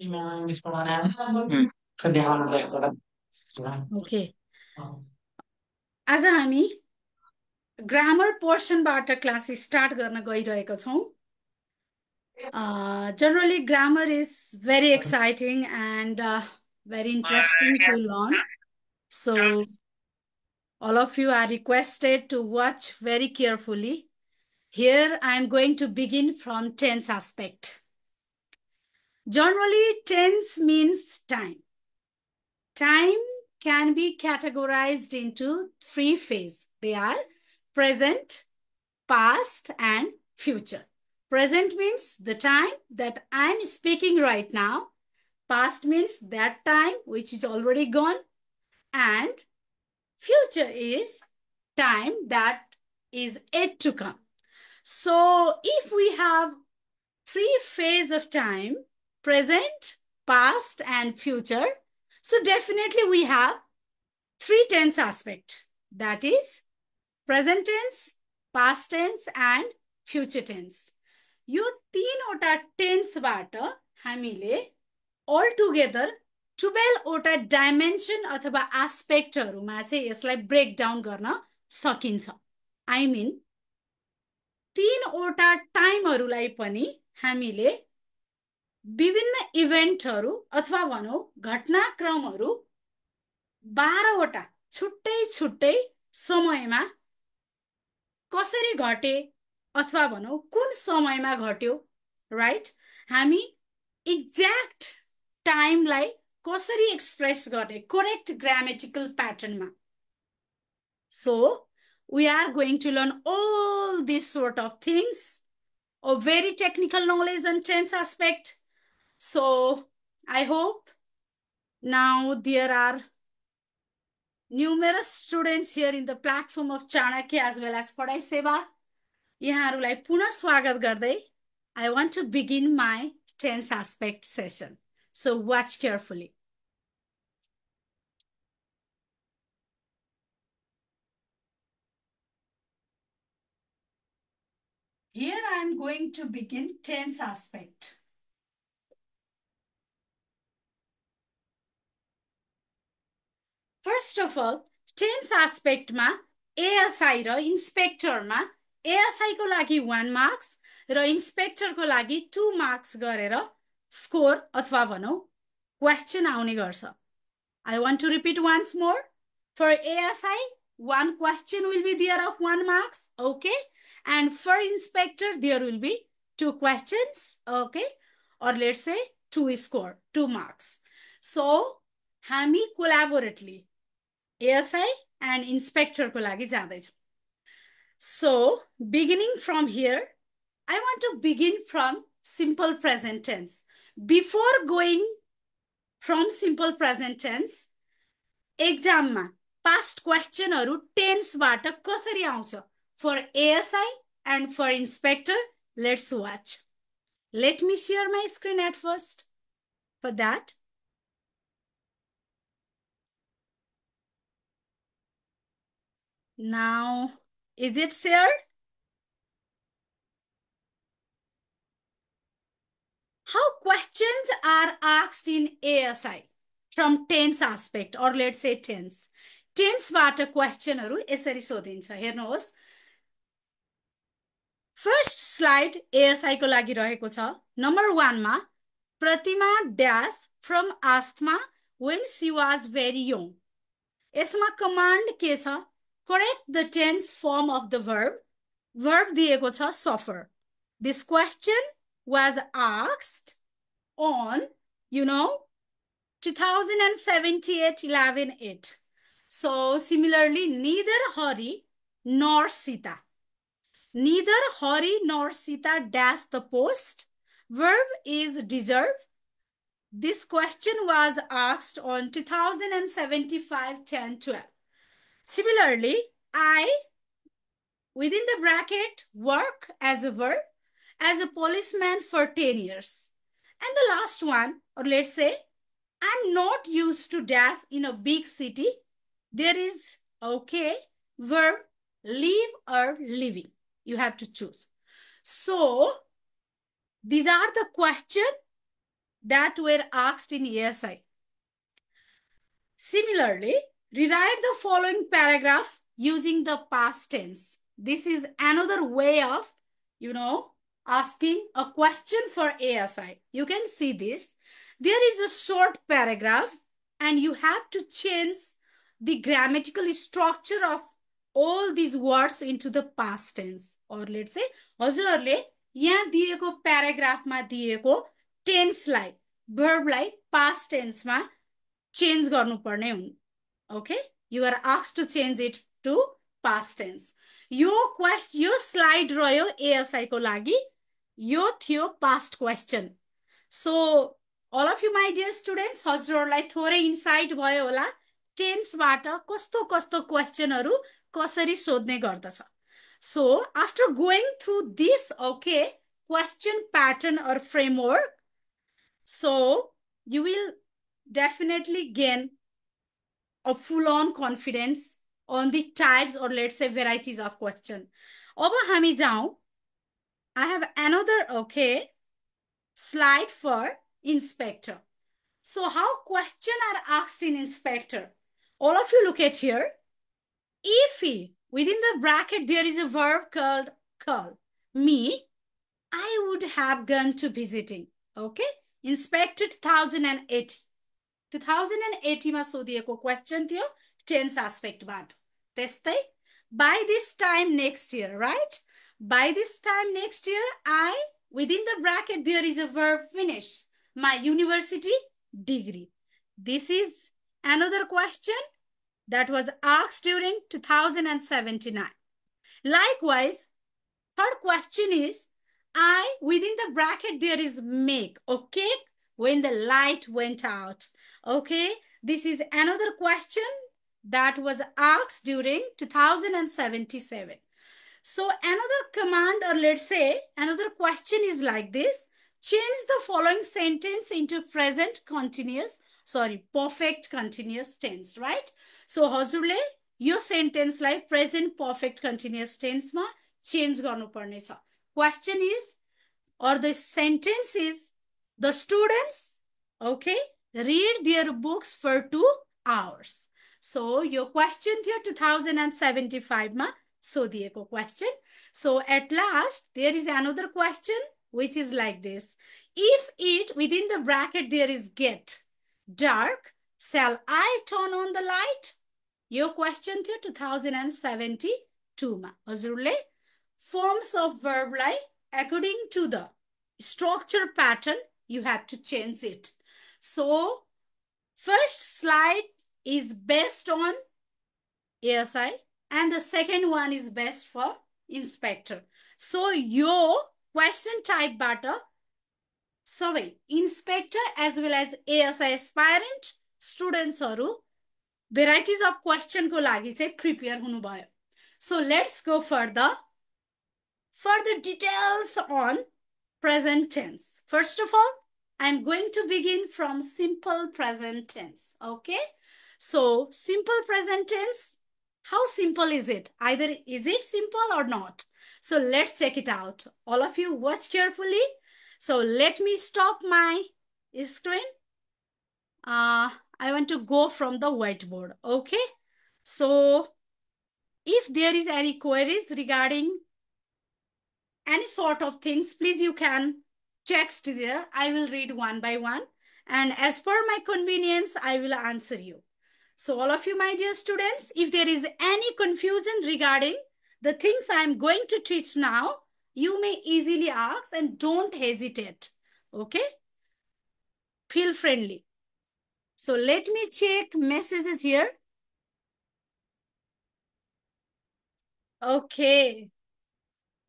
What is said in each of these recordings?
yung mga English pa na pwede ako nag-record. Okay. आज हामी grammar पोर्सनबाट class start गर्न गइरहेको छौँ generally grammar is very exciting and very interesting to learn so all of you are requested to watch very carefully. Here I am going to begin from tense aspect. Generally, tense means time. Time can be categorized into three phases. They are present, past, and future. Present means the time that I'm speaking right now. Past means that time which is already gone. And future is time that is yet to come. So if we have three phases of time, present, past, and future. So definitely we have three tense aspect. That is present tense, past tense, and future tense. यो तिनवटा टेन्सबाट हामीले all together टुवेल्भवटा dimension अथवा आस्पेक्टहरूमा चाहिँ यसलाई mean, गर्न सकिन्छ I mean तिनवटा टाइमहरूलाई पनि हामीले विभिन्न इभेन्टहरू अथवा भनौँ घटनाक्रमहरू बाह्रवटा छुट्टै छुट्टै समयमा कसरी घटे अथवा भनौँ कुन समयमा घट्यो राइट हामी एक्ज्याक्ट टाइमलाई कसरी एक्सप्रेस गर्ने करेक्ट ग्रामेटिकल प्याटर्नमा so we are going to learn all this sort of things a very technical knowledge and tense aspect So I hope now there are numerous students here in the platform of Chanakya as well as Padai Seva. यहाँहरूलाई पुनः Swagat गर्दै I want to begin my tense aspect session. So watch carefully. Here I am going to begin tense aspect. First of all, ten aspect ma ASI ra inspector ma ASI ko lagi 1 marks ro inspector ko lagi 2 marks gare score athwa question aune garcha. I want to repeat once more. For ASI, one question will be there of one marks, okay? And for inspector, there will be two questions, okay? Or let's say two score, two marks. So, hami collaboratively, ASI and inspector ko lagi So, beginning from here, I want to begin from simple present tense. Before going from simple present tense, exam ma, past question aru tense baata kasari auncha for ASI and for inspector, let's watch. Let me share my screen at first. For that, Now, is it shared? How questions are asked in ASI from tense aspect or let's say tense. टेन्सबाट क्वेसनहरू यसरी सोधिन्छ हेर्नुहोस् first slide एएसआईको लागि रहेको छ number वानमा Pratima dash from asthma when she was very young यसमा command के छ Correct the tense form of the verb. Verb दिएको छ suffer. This question was asked on, you know, 2078-11-8. So similarly, neither Hari nor Sita. Neither Hari nor Sita dash the post. Verb is deserve. This question was asked on 2075-10-12. Similarly, I, within the bracket, work as a verb, as a policeman for 10 years. And the last one, or let's say, I'm not used to dash in a big city. There is, okay, verb, leave or living. You have to choose. So, these are the questions that were asked in ESI. Similarly, Rewrite the following paragraph using the past tense. This is another way of, you know, asking a question for ASI. You can see this. There is a short paragraph and you have to change the grammatical structure of all these words into the past tense. Or let's say, हजुरहरूले यहाँ tense like verb like past tense टेन्समा change गर्नुपर्ने हुन् Okay, you are asked to change it to past tense. यो quest यो slide रह्यो एएसआईको लागि यो थियो past question so all of you my dear students हजुरहरूलाई थोरै इन्साइट भयो होला टेन्सबाट कस्तो कस्तो क्वेसनहरू कसरी सोध्ने गर्दछ so after going through this okay question pattern or framework so you will definitely gain a full-on confidence on the types or let's say varieties of question. अब हामी I have another okay slide for inspector. So how question are asked in inspector? All of you look at here. If within the bracket there is a verb called call me, I would have gone to visiting. Okay, inspected 1080. 2080 માં શોધી શકો question થયો tense આસ્પેક્ટમાં તેસ By this time next year, right? By this time next year, I within the bracket there is a verb finish my university degree this is another question that was asked during 2079 likewise third question is i within the bracket there is make Okay, when the light went out Okay, this is another question that was asked during 2077. So another command or let's say another question is like this. Change the following sentence into present continuous, sorry, perfect continuous tense, right? So like present perfect continuous tense ma change change गर्नुपर्ने छ Question is, or the sentence is the students, okay? read their books for two hours. So your question here 2075 ma so echo question. So at last there is another question which is like this. If it within the bracket there is get dark, shall I turn on the light? Your question here 2072 ma. Azurle forms of verb like according to the structure pattern you have to change it. So, first slide is based on ASI and the second one is based for inspector. So, your question type butter survey inspector as well as ASI aspirant students are varieties of question ko lagi se prepare hunu bhai. So, let's go further. Further details on present tense. First of all, I'm going to begin from simple present tense, okay? So simple present tense, how simple is it? Either is it simple or not? So let's check it out. All of you watch carefully. So let me stop my screen. Uh, I want to go from the whiteboard, okay? So if there is any queries regarding any sort of things, please you can text there. I will read one by one. And as per my convenience, I will answer you. So all of you, my dear students, if there is any confusion regarding the things I am going to teach now, you may easily ask and don't hesitate. Okay? Feel friendly. So let me check messages here. Okay.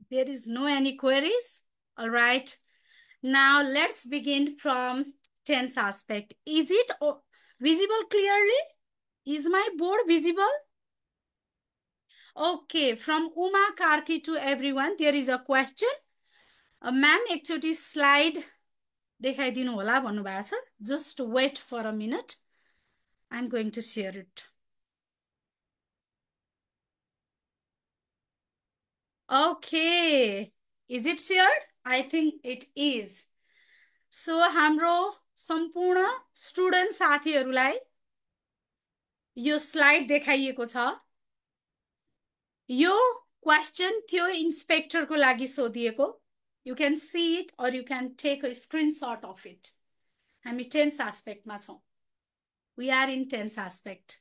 There is no any queries. All right. Now let's begin from tense aspect. Is it visible clearly? Is my board visible? Okay, from Uma Karki to everyone, there is a question. Ma'am एकचोटि slide देखाइदिनु होला भन्नुभएको छ Just wait for a minute. I'm going to share it. Okay, is it shared? I think it is so हाम्रो सम्पूर्ण student साथीहरूलाई यो slide देखाइएको छ यो क्वेसन थियो इन्सपेक्टरको लागि सोधिएको you can see it or you can take a screenshot of it हामी टेन्स आस्पेक्टमा छौँ we are in tense aspect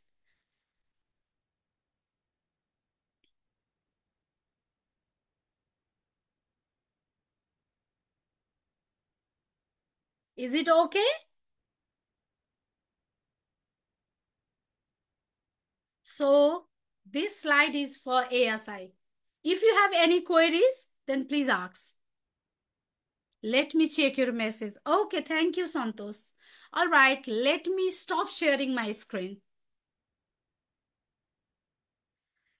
Is it okay? So this slide is for ASI. If you have any queries, then please ask. Let me check your message. Okay, thank you, Santos. All right, let me stop sharing my screen.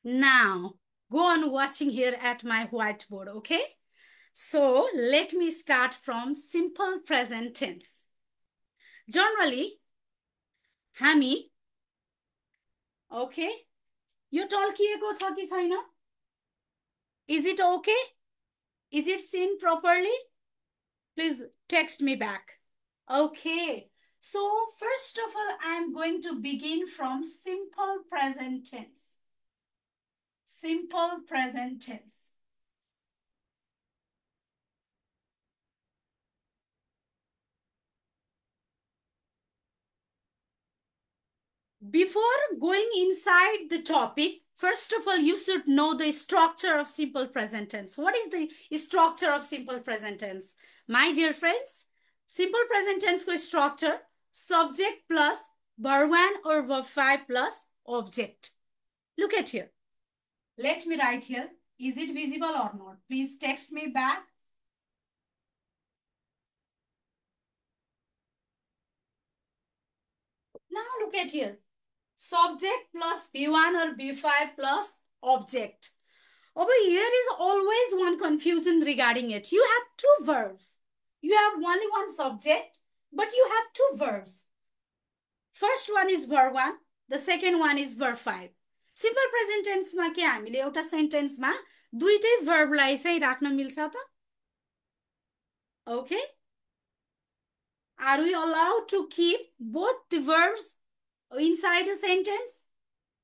Now, go on watching here at my whiteboard, okay? So let me start from simple present tense. Generally, Hami, okay, you talk ko Is it okay? Is it seen properly? Please text me back. Okay, so first of all, I'm going to begin from simple present tense. Simple present tense. before going inside the topic, first of all, you should know the structure of simple present tense. What is the structure of simple present tense? My dear friends, simple present tense ko structure, subject plus verb 1 or verb 5 plus object. Look at here. Let me write here. Is it visible or not? Please text me back. Now look at here. subject plus B1 or B5 plus object. Over here is always one confusion regarding it. You have two verbs. You have only one subject, but you have two verbs. First one is verb 1, the second one is verb 5. Simple present टेन्समा के हामीले एउटा सेन्टेन्समा दुइटै भर्बलाई चाहिँ राख्न मिल्छ त okay are you allowed to keep both the verbs inside a sentence?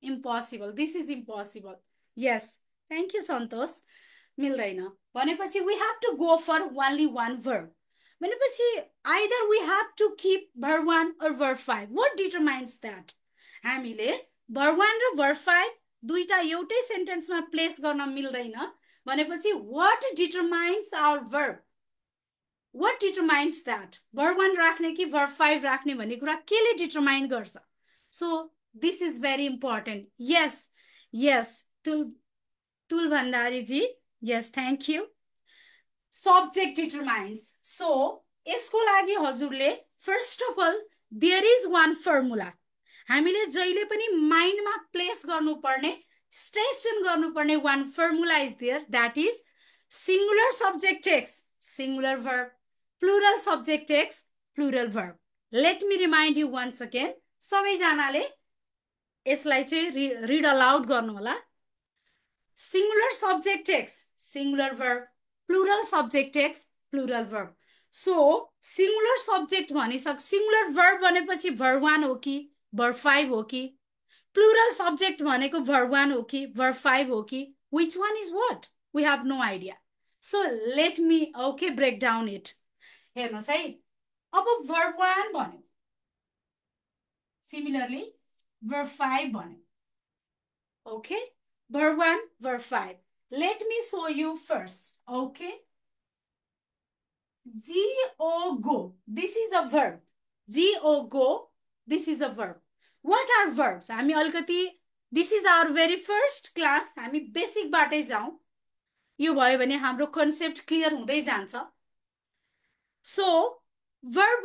Impossible. This is impossible. Yes. Thank you, Santosh. मिल्दैन भनेपछि we have to go for only one verb भनेपछि either we have to keep verb one verb five what determines that हामीले verb one र भर five दुईवटा एउटै सेन्टेन्समा place गर्न मिल्दैन भनेपछि what determines our verb what determines that verb one राख्ने कि भर फाइभ राख्ने भन्ने कुरा केले डिटरमाइन गर्छ so this is very important yes yes Tul Tul Bhandari ji yes thank you subject determines so यसको लागि हजुरले first of all there is one formula हामीले जहिले पनि माइन्डमा प्लेस गर्नुपर्ने स्टेसन गर्नुपर्ने one formula is there that is singular subject takes singular verb plural subject takes plural verb let me remind you once second सबैजनाले यसलाई चाहिँ रि रिड अलाउड होला singular subject takes singular verb plural subject takes plural verb so singular subject भनिसक singular verb भनेपछि verb one हो कि भर five हो कि प्लुरल सब्जेक्ट भनेको भर वान हो कि भर फाइभ हो कि which one is what we have no idea so let me okay break down it हेर्नुहोस् है अब भर्ब वान भन्यो सिमिलरली verb 5 भन्यो okay verb 1 verb 5 me me show first okay okay go go this is a verb go this is a verb what are verbs हामी अलिकति this is our very first class हामी बेसिकबाटै जाउँ यो भयो भने हाम्रो कन्सेप्ट क्लियर हुँदै जान्छ सो so,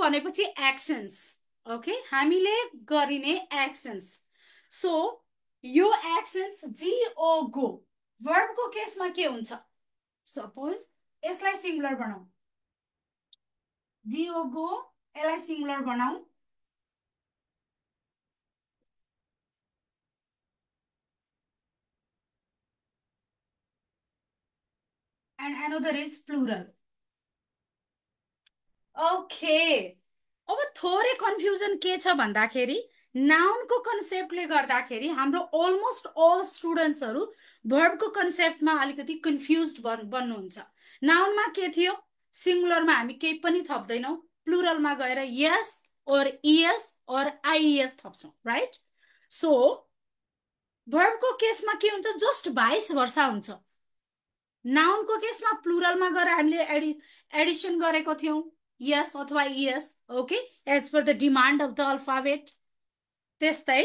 भनेपछि एक्सन्स ओके हामीले गरिने एक्सन्स सो यो एक्सन्स जिओ गो भर्बको केसमा के हुन्छ सपोज यसलाई सिङ्गुलर बनाऊ जिओ गो यसलाई सिङ्गुलर बनाऊ and another is plural okay अब थोरै कन्फ्युजन के छ भन्दाखेरि नाउनको कन्सेप्टले गर्दाखेरि हाम्रो अलमोस्ट अल स्टुडेन्ट्सहरू भर्बको कन्सेप्टमा अलिकति कन्फ्युज बन् बन्नुहुन्छ नाउनमा के थियो सिङ्गुलरमा हामी केही पनि थप्दैनौँ प्लुरलमा गएर S or E S or I S थप्छौँ राइट सो भर्बको केसमा के हुन्छ जस्ट बाइस वर्षा हुन्छ नाउनको केसमा प्लुरलमा गएर हामीले एडि एडिसन गरेको थियौँ यस अथवा S okay as per the demand of the alphabet त्यस्तै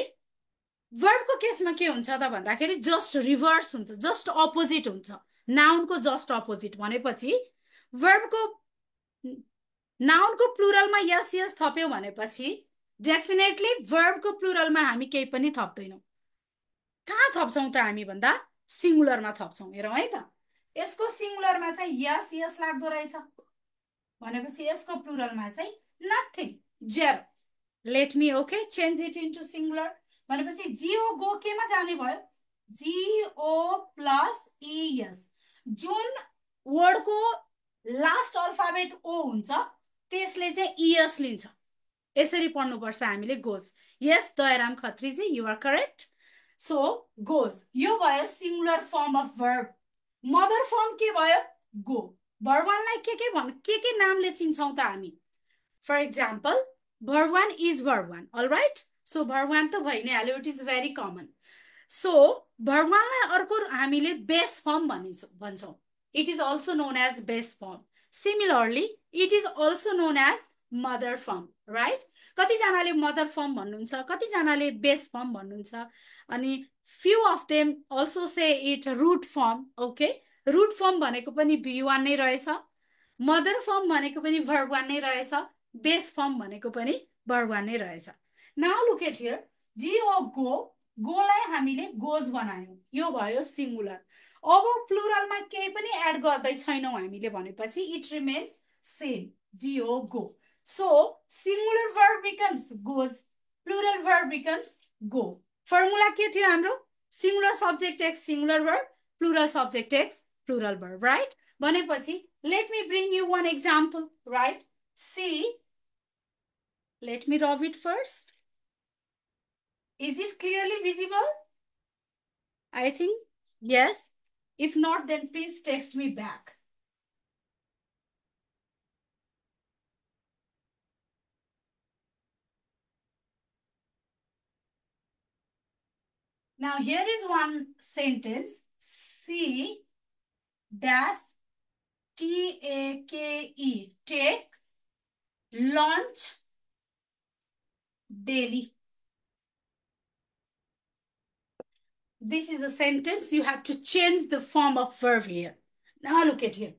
वर्डको केसमा के हुन्छ त भन्दाखेरि जस्ट रिभर्स हुन्छ जस्ट अपोजिट हुन्छ नाउनको जस्ट अपोजिट भनेपछि वर्बको नाउनको प्लुरलमा यस यस थप्यौँ भनेपछि डेफिनेटली वर्बको प्लुरलमा हामी केही पनि थप्दैनौँ कहाँ थप्छौँ त हामी भन्दा सिङ्गुलरमा थप्छौँ हेरौँ है त यसको सिङ्गुलरमा चाहिँ यस यस लाग्दो रहेछ भनेपछि यसको प्लुरलमा चाहिँ nothing zero let me okay change it into singular भनेपछि जिओ गो केमा जाने भयो जिओ प्लस इएस जुन वर्डको लास्ट अल्फाबेट ओ हुन्छ त्यसले चाहिँ इयस e लिन्छ यसरी पढ्नुपर्छ हामीले goes yes Dayaram Khatri ji you're correct so goes यो भयो singular form of verb mother form के भयो गो भगवान्लाई के के भन् के के नामले चिन्छौँ त हामी for example Bhagwan is Bhagwan all right so भगवान त भइ नै हाल्यो it is very common so भगवान्लाई अर्को हामीले बेस फर्म भनिन्छ भन्छौँ it is also known as base form similarly it is also known as mother form right कतिजनाले मदर फर्म भन्नुहुन्छ कतिजनाले बेस फर्म भन्नुहुन्छ अनि few of them also say it root form okay root form भनेको पनि भी one नै रहेछ mother form भनेको पनि भर्ग वान नै रहेछ बेस फर्म भनेको पनि भर्ग वान नै रहेछ now look at here G a go गोलाई हामीले गोज बनायौँ यो भयो सिङ्गुलर अब प्लुरलमा केही पनि एड गर्दै छैनौँ हामीले भनेपछि it remains same G O go so singular verb becomes goes plural verb becomes go formula के थियो हाम्रो singular subject x singular verb plural subject X plural verb, right? भनेपछि let me bring you one example, right? See, let me rub it first. Is it clearly visible? I think, yes. If not, then please text me back. Now here is one sentence. See dash T A K E take launch daily. This is a sentence you have to change the form of verb here. Now look at here.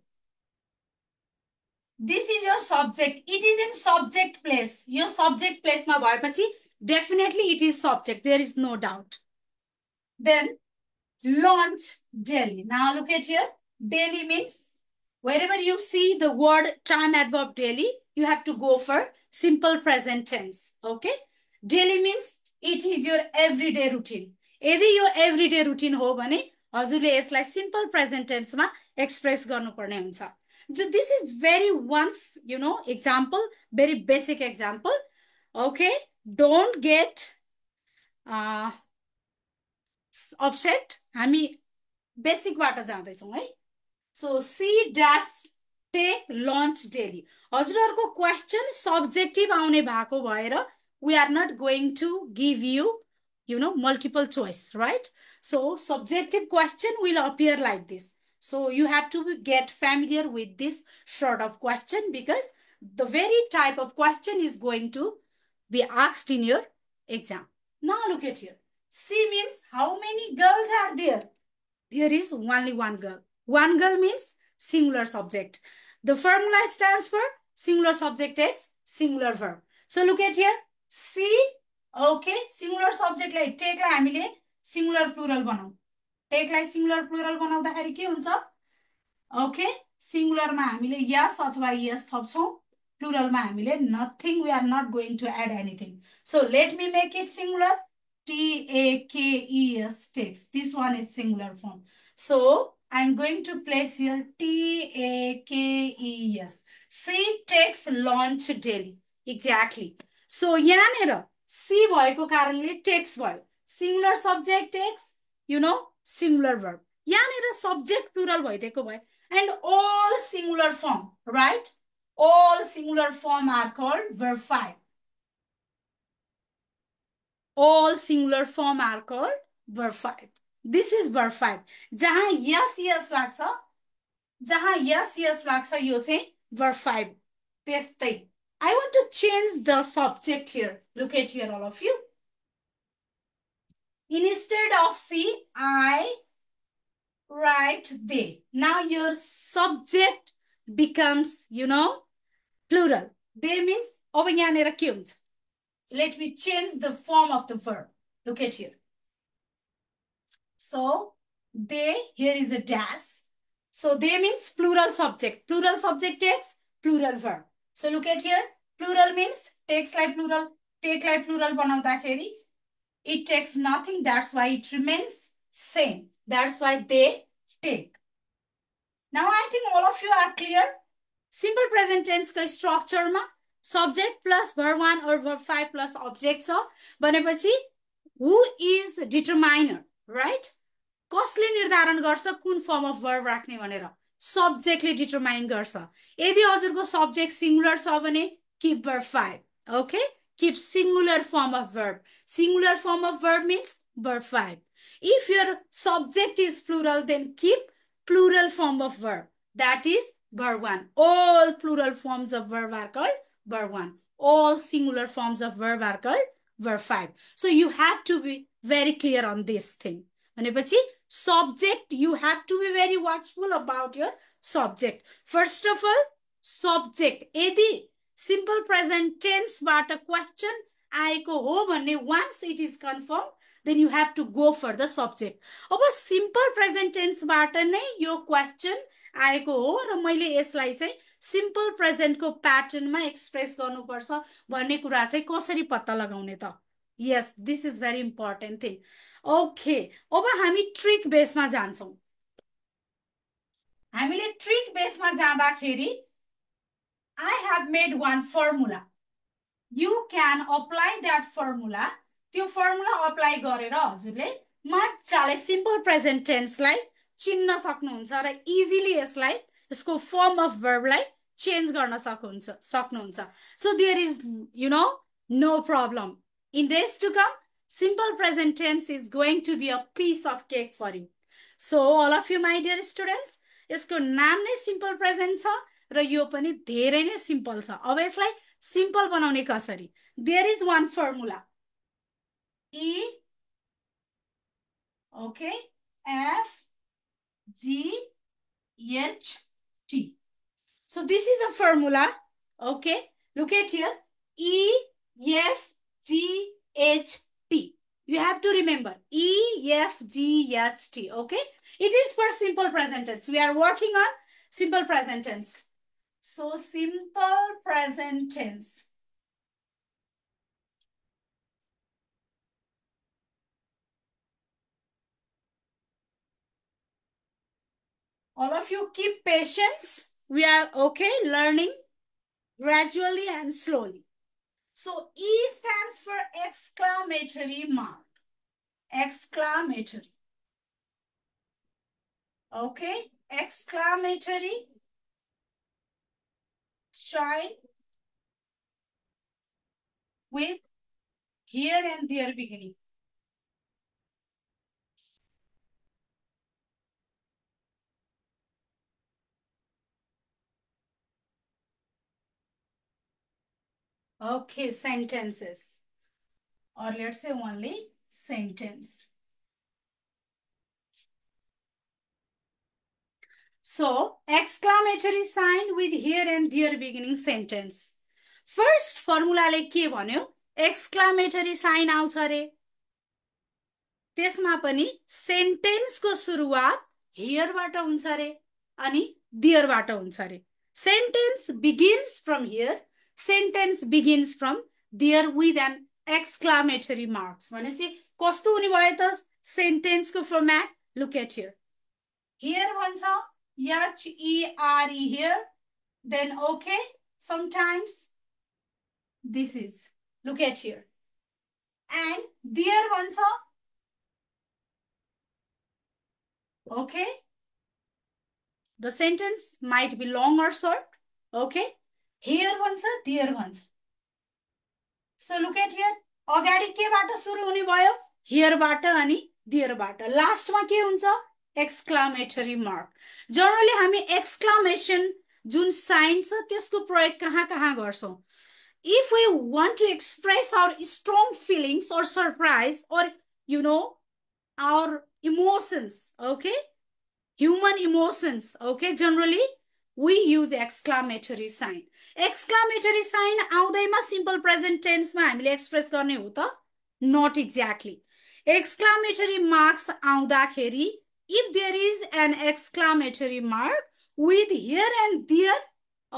This is your subject. It is in subject place. Your subject place my boy. Pachi definitely it is subject. There is no doubt. Then launch daily. Now look at here daily means wherever you see the word time adverb daily, you have to go for simple present tense. Okay. Daily means it is your everyday routine. This your everyday routine. It's like simple present tense. Ma express So this is very one, you know, example, very basic example. Okay. Don't get uh, upset. I mean, basic water. Right? So C dash take launch daily. Hazur question subjective aune bhako We are not going to give you, you know, multiple choice, right? So subjective question will appear like this. So you have to get familiar with this sort of question because the very type of question is going to be asked in your exam. Now look at here. C means how many girls are there? There is only one girl. One girl means singular subject. The formula stands for singular subject x, singular verb. So look at here. See, okay, singular subject like take like hamile singular plural banau. Take like singular plural the ke huncha Okay, singular ma hamile yes athwa yes thapchau Plural ma hamile nothing. We are not going to add anything. So let me make it singular. T A K E S takes. This one is singular form. So I'm going to place here T-A-K-E-S. See, takes launch daily. Exactly. So, yanera C boy ko currently takes boy. Singular subject takes, you know, singular verb. Yanera subject plural boy, deko boy. And all singular form, right? All singular form are called verb All singular form are called verb this is verb 5. जहाँ yes, yes लाग्छ, जहाँ yes, yes लाग्छ, यो छे verb 5. त्यस्तै. I want to change the subject here. Look at here, all of you. Instead of see, I write they. Now your subject becomes, you know, plural. They means, let me change the form of the verb. Look at here. So they, here is a dash. So they means plural subject. Plural subject takes plural verb. So look at here. Plural means takes like plural. Take like plural banauदाखेरि. It takes nothing. That's why it remains same. That's why they take. Now I think all of you are clear. Simple present tense का structure मा subject plus verb 1 or verb 5 plus object छ भनेपछि who is determiner right कसले निर्धारण गर्छ कुन form of verb राख्ने भनेर सब्जेक्टले डिटरमाइन गर्छ यदि हजुरको सब्जेक्ट सिङ्गुलर छ भने keep verb five okay keep singular form of verb singular form of verb means verb five if your subject is plural then keep plural form of verb that is verb one all plural forms of verb are called verb one all singular forms of verb are called verb 5. So you have to be very clear on this thing भनेपछि subject you have to be very watchful about your subject first of all subject यदि simple present टेन्सबाट question आएको हो भने once it is confirm then you have to go for the subject अब simple present टेन्सबाट नै यो question आएको हो र मैले यसलाई चाहिँ सिम्पल प्रेजेन्टको प्याटर्नमा एक्सप्रेस गर्नुपर्छ भन्ने कुरा चाहिँ कसरी पत्ता लगाउने त yes this is very important thing okay अब हामी ट्रिक बेसमा जान्छौँ हामीले ट्रिक बेसमा जाँदाखेरि I have made one formula you can apply that formula त्यो फर्मुला अप्लाई गरेर हजुरले मजाले सिम्पल प्रेजेन्ट टेन्सलाई चिन्न सक्नुहुन्छ र इजिली यसलाई यसको फर्म अफ भर्बलाई चेन्ज गर्न सक्नुहुन्छ सक्नुहुन्छ so there is you know no problem In days to come, simple present tense is going to be a piece of cake for you. So all of you, my dear students, यसको नाम नै simple present छ र यो पनि धेरै नै simple छ अब यसलाई सिम्पल बनाउने कसरी there is one formula E okay F G H T so this is a formula okay look at here E F G, H, P. You have to remember E, F, G, H, T. Okay. It is for simple present tense. We are working on simple present tense. So simple present tense. All of you keep patience. We are okay learning gradually and slowly. So E stands for exclamatory mark. Exclamatory. Okay, exclamatory Try with here and there beginning. Okay, sentences. Or let's say only sentence. So, exclamatory sign with here and there beginning sentence. First formula le kye banyo? Exclamatory sign out are. Tes pani sentence ko suruwaat here vata unsare. Ani there vata unsare. Sentence begins from here sentence begins from there with an exclamatory marks भनेपछि कस्तो हुने भयो त सेन्टेन्सको format look at here here भन्छ H E R E here then okay sometimes this is look at here and there भन्छ okay the sentence might be long or short okay here भन्छ there भन्छ so look at here अगाडि केबाट सुरु हुने भयो हियरबाट अनि दियरबाट लास्टमा के हुन्छ एक्सक्लामेटरी मार्क जनरली हामी एक्सक्लामेसन जुन साइन छ त्यसको प्रयोग कहाँ कहाँ गर्छौँ if we want to express our strong feelings or surprise or you know our emotions okay human emotions okay generally we use exclamatory sign exclamatory sign आउँदैमा simple present tense मा हामीले express गर्ने हो त not exactly exclamatory marks आउँदाखेरि if there is an exclamatory mark with here and there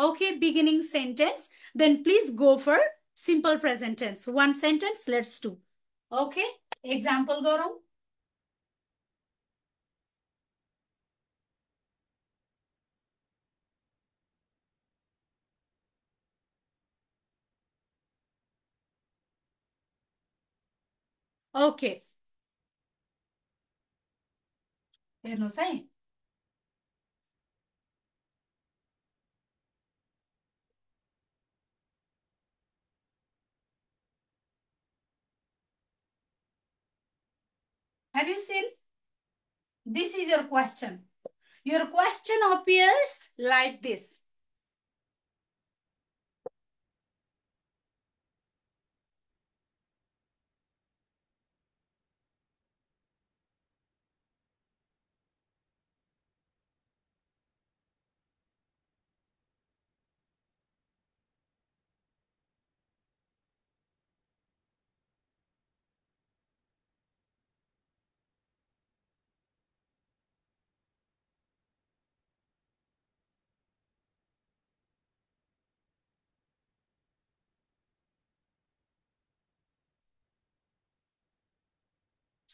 okay beginning sentence then please go for simple present tense one sentence let's do okay example गरौँ Okay. हेर्नुहोस् eh, है Have you seen? This is your question. Your question appears like this.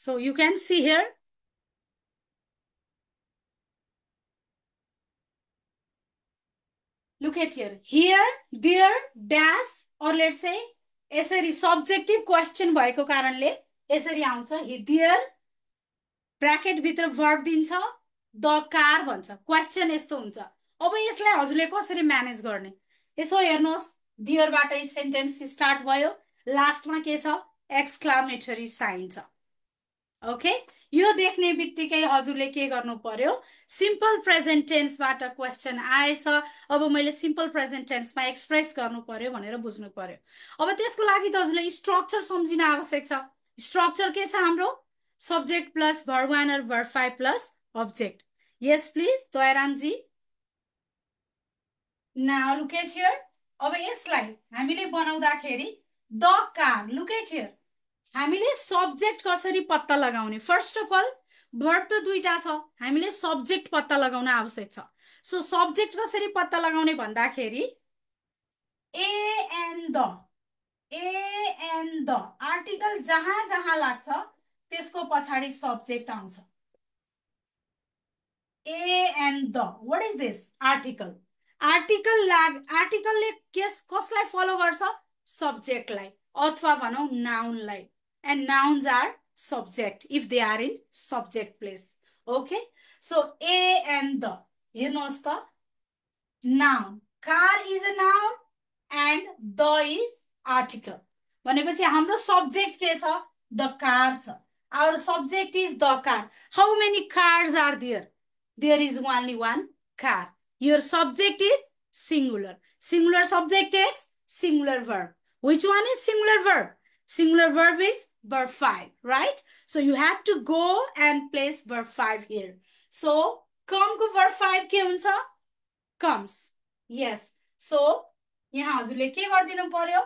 So you can see here. Look at here. Here, there, dash or let's say यसरी subjective question भएको कारणले यसरी आउँछ here ब्राकेटभित्र verb दिन्छ the car भन्छ question यस्तो हुन्छ अब यसलाई हजुरले कसरी म्यानेज गर्ने यसो हेर्नुहोस् दियरबाट सेन्टेन्स स्टार्ट भयो लास्टमा के छ एक्सक्लामेटरी साइन छ ओके यो देख्ने बित्तिकै हजुरले के गर्नु पर्यो सिम्पल प्रेजेन्ट टेन्सबाट क्वेसन आएछ अब मैले सिम्पल प्रेजेन्ट टेन्समा एक्सप्रेस गर्नु पर्यो भनेर बुझ्नु पर्यो अब त्यसको लागि त हजुरले स्ट्रक्चर सम्झिन आवश्यक छ स्ट्रक्चर के छ हाम्रो subject plus verb one or verb five plus object yes please Dayaram ji now look at here अब यसलाई हामीले बनाउँदाखेरि द कार लुकेट हियर हामीले सब्जेक्ट कसरी पत्ता लगाउने फर्स्ट अफ अल भर्ब त दुईवटा छ हामीले सब्जेक्ट पत्ता लगाउन आवश्यक छ सो सब्जेक्ट कसरी पत्ता लगाउने भन्दाखेरि a an the a and the article जहाँ जहाँ लाग्छ त्यसको पछाडि सब्जेक्ट आउँछ a and the what is this article article लाग आर्टिकलले केस कसलाई फलो गर्छ सब्जेक्टलाई अथवा भनौँ नाउनलाई and nouns are subject if they are in subject place. Okay. So a and the. हेर्नुहोस् त noun car is a noun and the is article भनेपछि हाम्रो सब्जेक्ट के छ द कार छ our subject is the car how many cars are there there is only one car your subject is singular singular subject is singular verb which one is singular verb singular verb is verb 5, right? So you have to go and place verb 5 here. So, come ko verb 5 ke uncha? Comes. Yes. So, yeah, like? yaha hajule ke gardinu paryo?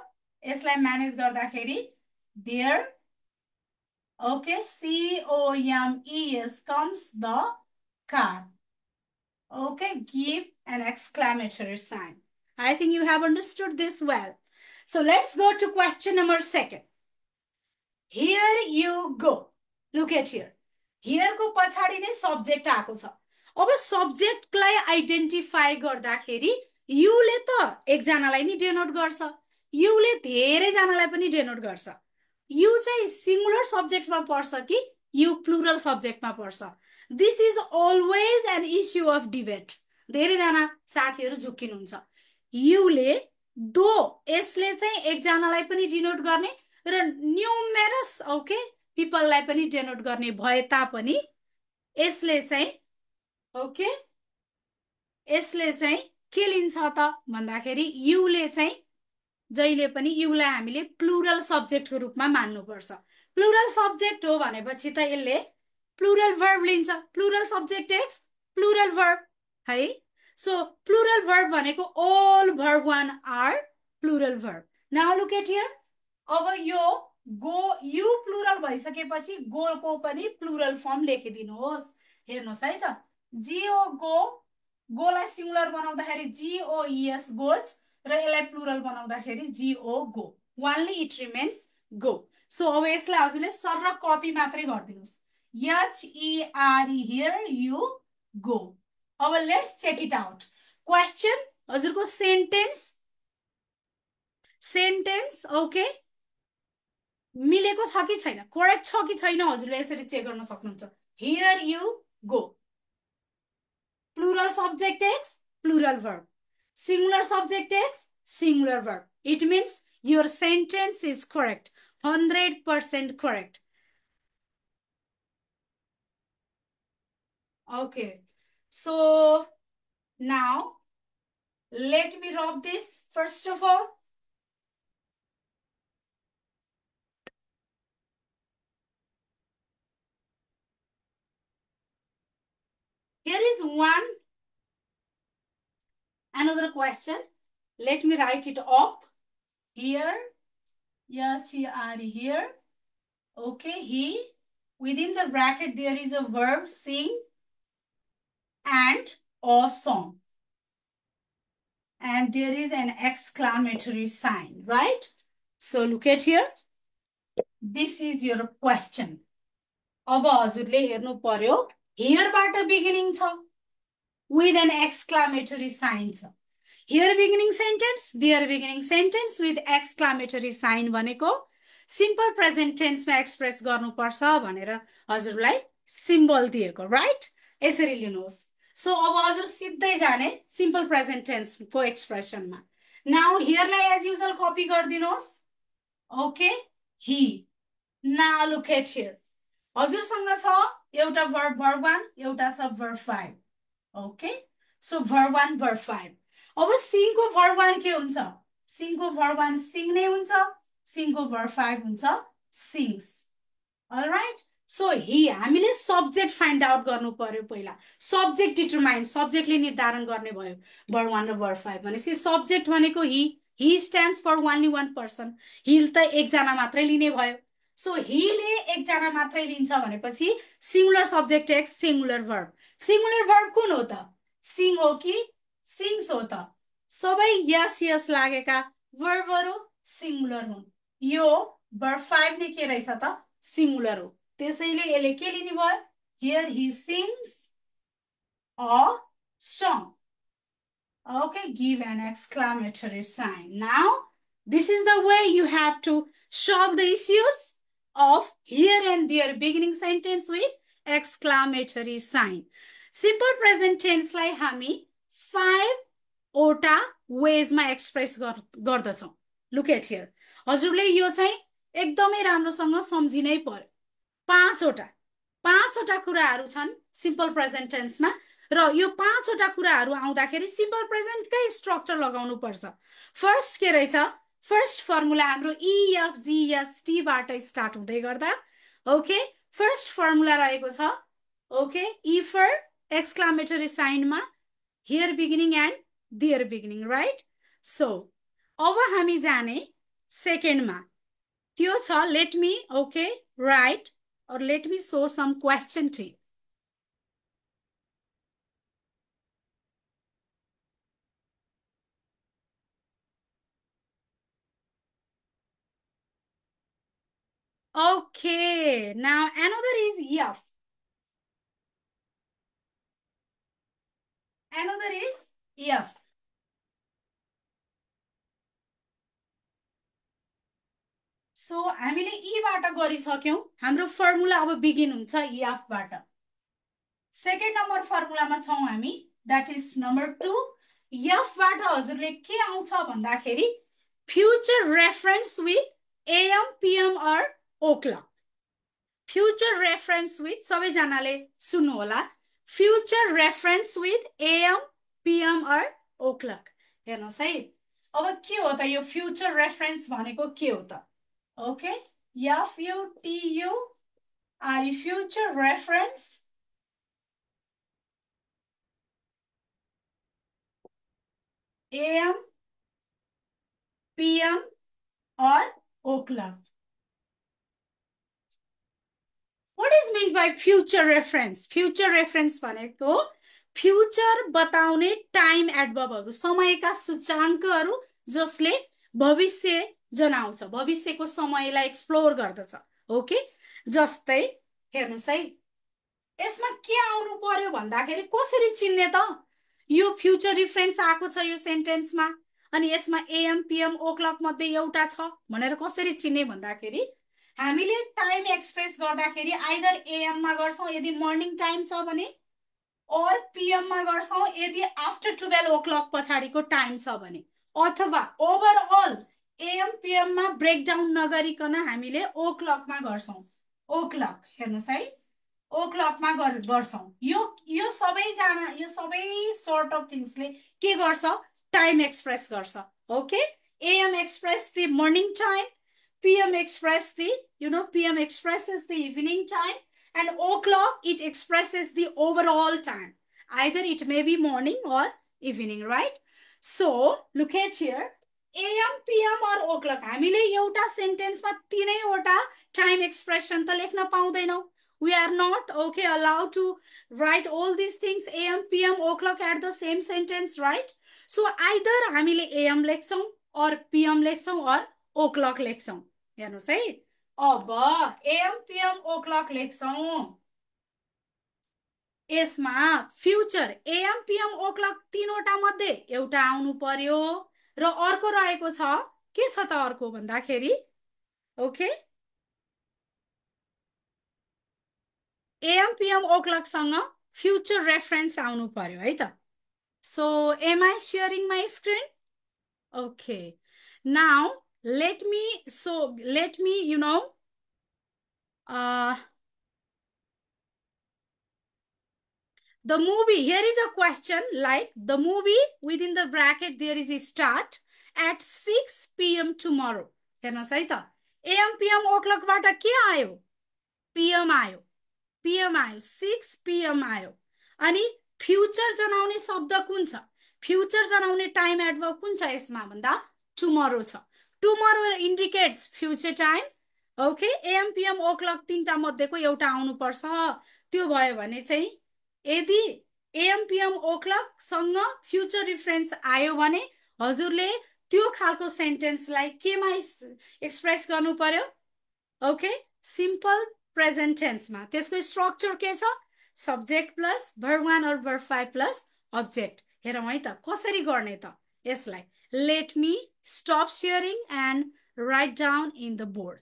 Esla manage garda kheri. There. Okay, C O M E S comes the car. Okay, give an exclamatory sign. I think you have understood this well. So let's go to question number second. Here you go look at here हियरको पछाडि नै subject आएको छ अब सब्जेक्टलाई identify गर्दाखेरि युले त एकजनालाई नि डेनोट गर्छ युले धेरैजनालाई पनि डेनोट गर्छ यु चाहिँ सिङ्गुलर सब्जेक्टमा पर्छ कि यु प्लुरल सब्जेक्टमा पर्छ this is always an issue of debate धेरैजना साथीहरू झुक्किनुहुन्छ युले दो यसले चाहिँ एकजनालाई पनि डिनोट गर्ने र न्युमेरस ओके पिपललाई पनि डेनोट गर्ने भए तापनि यसले चाहिँ ओके यसले चाहिँ के लिन्छ त भन्दाखेरि युले चाहिँ जहिले पनि युलाई हामीले प्लुरल सब्जेक्टको रूपमा मान्नुपर्छ प्लुरल सब्जेक्ट हो भनेपछि त यसले प्लुरल भर्ब लिन्छ plural subject X plural verb है सो प्लुरल भर्ब भनेको all verb one are plural verb now look at here अब यो गो यु प्लुरल भइसकेपछि गोको पनि प्लुरल फर्म लेखिदिनुहोस् हेर्नुहोस् है त जिओ गो गोलाई सिङ्गुलर बनाउँदाखेरि जिओइएस गोज e र यसलाई प्लुरल बनाउँदाखेरि G O go only it remains go so अब यसलाई हजुरले सर र कपी मात्रै गरिदिनुहोस् एचइआरई हियर यु गो अब let's check it out question हजुरको सेन्टेन्स सेन्टेन्स ओके मिलेको छ कि छैन करेक्ट छ कि छैन हजुरले यसरी चेक गर्न सक्नुहुन्छ here you go plural subject X plural verb singular subject x singular verb it means your sentence is correct hundred percent correct okay so now let me rub this first of all Here is one, another question. Let me write it up. Here, yes, are and here. Okay, he. Within the bracket, there is a verb sing and or song. And there is an exclamatory sign, right? So look at here. This is your question. Aba हजुरले हेर्नु पर्यो हियरबाट beginning छ with an exclamatory sign छ here beginning sentence there beginning sentence with exclamatory sign भनेको simple present टेन्समा express गर्नुपर्छ भनेर हजुरलाई सिम्बल दिएको राइट यसरी लिनुहोस् सो अब हजुर सिधै जाने सिम्पल प्रेजेन्ट टेन्सको एक्सप्रेसनमा नाउ हियरलाई एज युजल कपी गरिदिनुहोस् ओके हि ना लुकेट हियर हजुरसँग छ एउटा भर भर वान एउटा छ verb five okay so verb one verb five अब सिङको भर वान के हुन्छ सिङको भर वान सिङ नै हुन्छ सिङको भर फाइभ हुन्छ सिङ्स अलराइट सो हि हामीले सब्जेक्ट फाइन्ड आउट गर्नु पर्यो पहिला सब्जेक्ट डिटरमाइन सब्जेक्टले निर्धारण गर्ने भयो भर वान र भर फाइभ भनेपछि सब्जेक्ट भनेको he he stands for only one person हिल त एकजना मात्रै लिने भयो सो हिले एकजना मात्रै लिन्छ भनेपछि singular subject x singular verb singular verb कुन हो त सिङ हो कि सिङ्स हो त सबै यस यस लागेका भर्बहरू सिङ्गुलर हुन् यो भर्ब फाइभ नै के रहेछ त सिङ्गुलर हो त्यसैले यसले के लिने भयो here he sings a song okay give an exclamatory sign now this is the way you have to solve the issues of here and there beginning sentence with exclamatory sign simple present ota हामी फाइभवटा वेजमा express गर्दछौँ look at here हजुरले यो चाहिँ एकदमै राम्रोसँग सम्झिनै पर्यो पाँचवटा पाँचवटा कुराहरू छन् सिम्पल प्रेजेन्ट टेन्समा र यो पाँचवटा कुराहरू आउँदाखेरि सिम्पल प्रेजेन्टकै स्ट्रक्चर लगाउनु पर्छ फर्स्ट के रहेछ फर्स्ट फर्मुला हाम्रो इएफजिएसटीबाट e, स्टार्ट हुँदै गर्दा ओके फर्स्ट फर्मुला रहेको छ ओके इफर, एक्सक्लामेटरी साइनमा here beginning and there beginning right so अब हामी जाने सेकेन्डमा त्यो छ let me okay right or let me so some question to Okay, now another is F. Another is F. So हामीले यीबाट गरिसक्यौँ हाम्रो फर्मुला अब बिगिन हुन्छ यफबाट सेकेन्ड नम्बर फर्मुलामा छौँ हामी द्याट इज नम्बर टू यफबाट हजुरले के आउँछ भन्दाखेरि future reference with AM PM or o'clock future reference with सब जाना सुन future reference with AM PM or o'clock हेन हाई अब के फ्यूचर रेफरेंस के okay F U T U R future reference AM PM or o'clock what is mean by future reference future reference भनेको future बताउने टाइम एडबबहरू समयका सूचाङ्कहरू जसले भविष्य जनाउँछ भविष्यको समयलाई एक्सप्लोर गर्दछ हो कि जस्तै हेर्नुहोस् है यसमा के आउनु पर्यो भन्दाखेरि कसरी चिन्ने त यो फ्युचर रिफरेन्स आएको छ यो सेन्टेन्समा अनि यसमा एएम पिएम ओ क्लक मध्ये एउटा छ भनेर कसरी चिन्ने भन्दाखेरि हामीले टाइम एक्सप्रेस गर्दाखेरि आइदर एएममा गर्छौँ यदि मर्निङ टाइम छ भने अर पिएममा गर्छौँ यदि आफ्टर टुवेल्भ ओ क्लक पछाडिको टाइम छ भने अथवा ओभरअल एएम पिएममा ब्रेकडाउन नगरिकन हामीले ओ क्लकमा गर्छौँ ओ क्लक हेर्नुहोस् है ओ क्लकमा गर्छौँ यो यो सबैजना यो सबै सर्ट अफ थिङ्सले के गर्छ टाइम एक्सप्रेस गर्छ okay AM express the morning time PM express the you know, PM expresses the evening time and o'clock, it expresses the overall time. Either it may be morning or evening, right? So, look at here. AM, PM or o'clock. sentence एउटा time yota time expression त लेख्न पाउँदैनौँ we are not okay allowed to write all these things am pm o'clock at the same sentence right so either हामीले am लेख्छौँ or pm लेख्छौँ or o'clock लेख्छौँ हेर्नुहोस् है अब एमपिएम ओ क्लक लेख्छौँ यसमा फ्युचर एएमपिएम ओ क्लक तिनवटा मध्ये एउटा आउनु पर्यो र अर्को रहेको छ के छ त अर्को भन्दाखेरि ओके एएमपिएम ओ सँग फ्युचर रेफरेन्स आउनु पर्यो है त so am I sharing my screen okay now let me so let me you know uh the movie here is a question like the movie within the bracket there is a start at 6 pm tomorrow hena ta am pm o'clock bata ta ke ayo pm ayo pm ayo 6 pm ayo ani future janaune shabda kun cha future janaune time adverb kun cha esma banda tomorrow cha tomorrow indicates future time okay AM PM o'clock तिनवटा मध्येको एउटा आउनुपर्छ त्यो भयो भने चाहिँ यदि AM PM ओ क्लकसँग फ्युचर रिफरेन्स आयो भने हजुरले त्यो खालको सेन्टेन्सलाई केमा एक्सप्रेस गर्नु पर्यो ओके सिम्पल प्रेजेन्ट टेन्समा त्यसको स्ट्रक्चर के छ subject plus verb one or verb five plus object हेरौँ है त कसरी गर्ने त यसलाई let me stop sharing and write down in the board.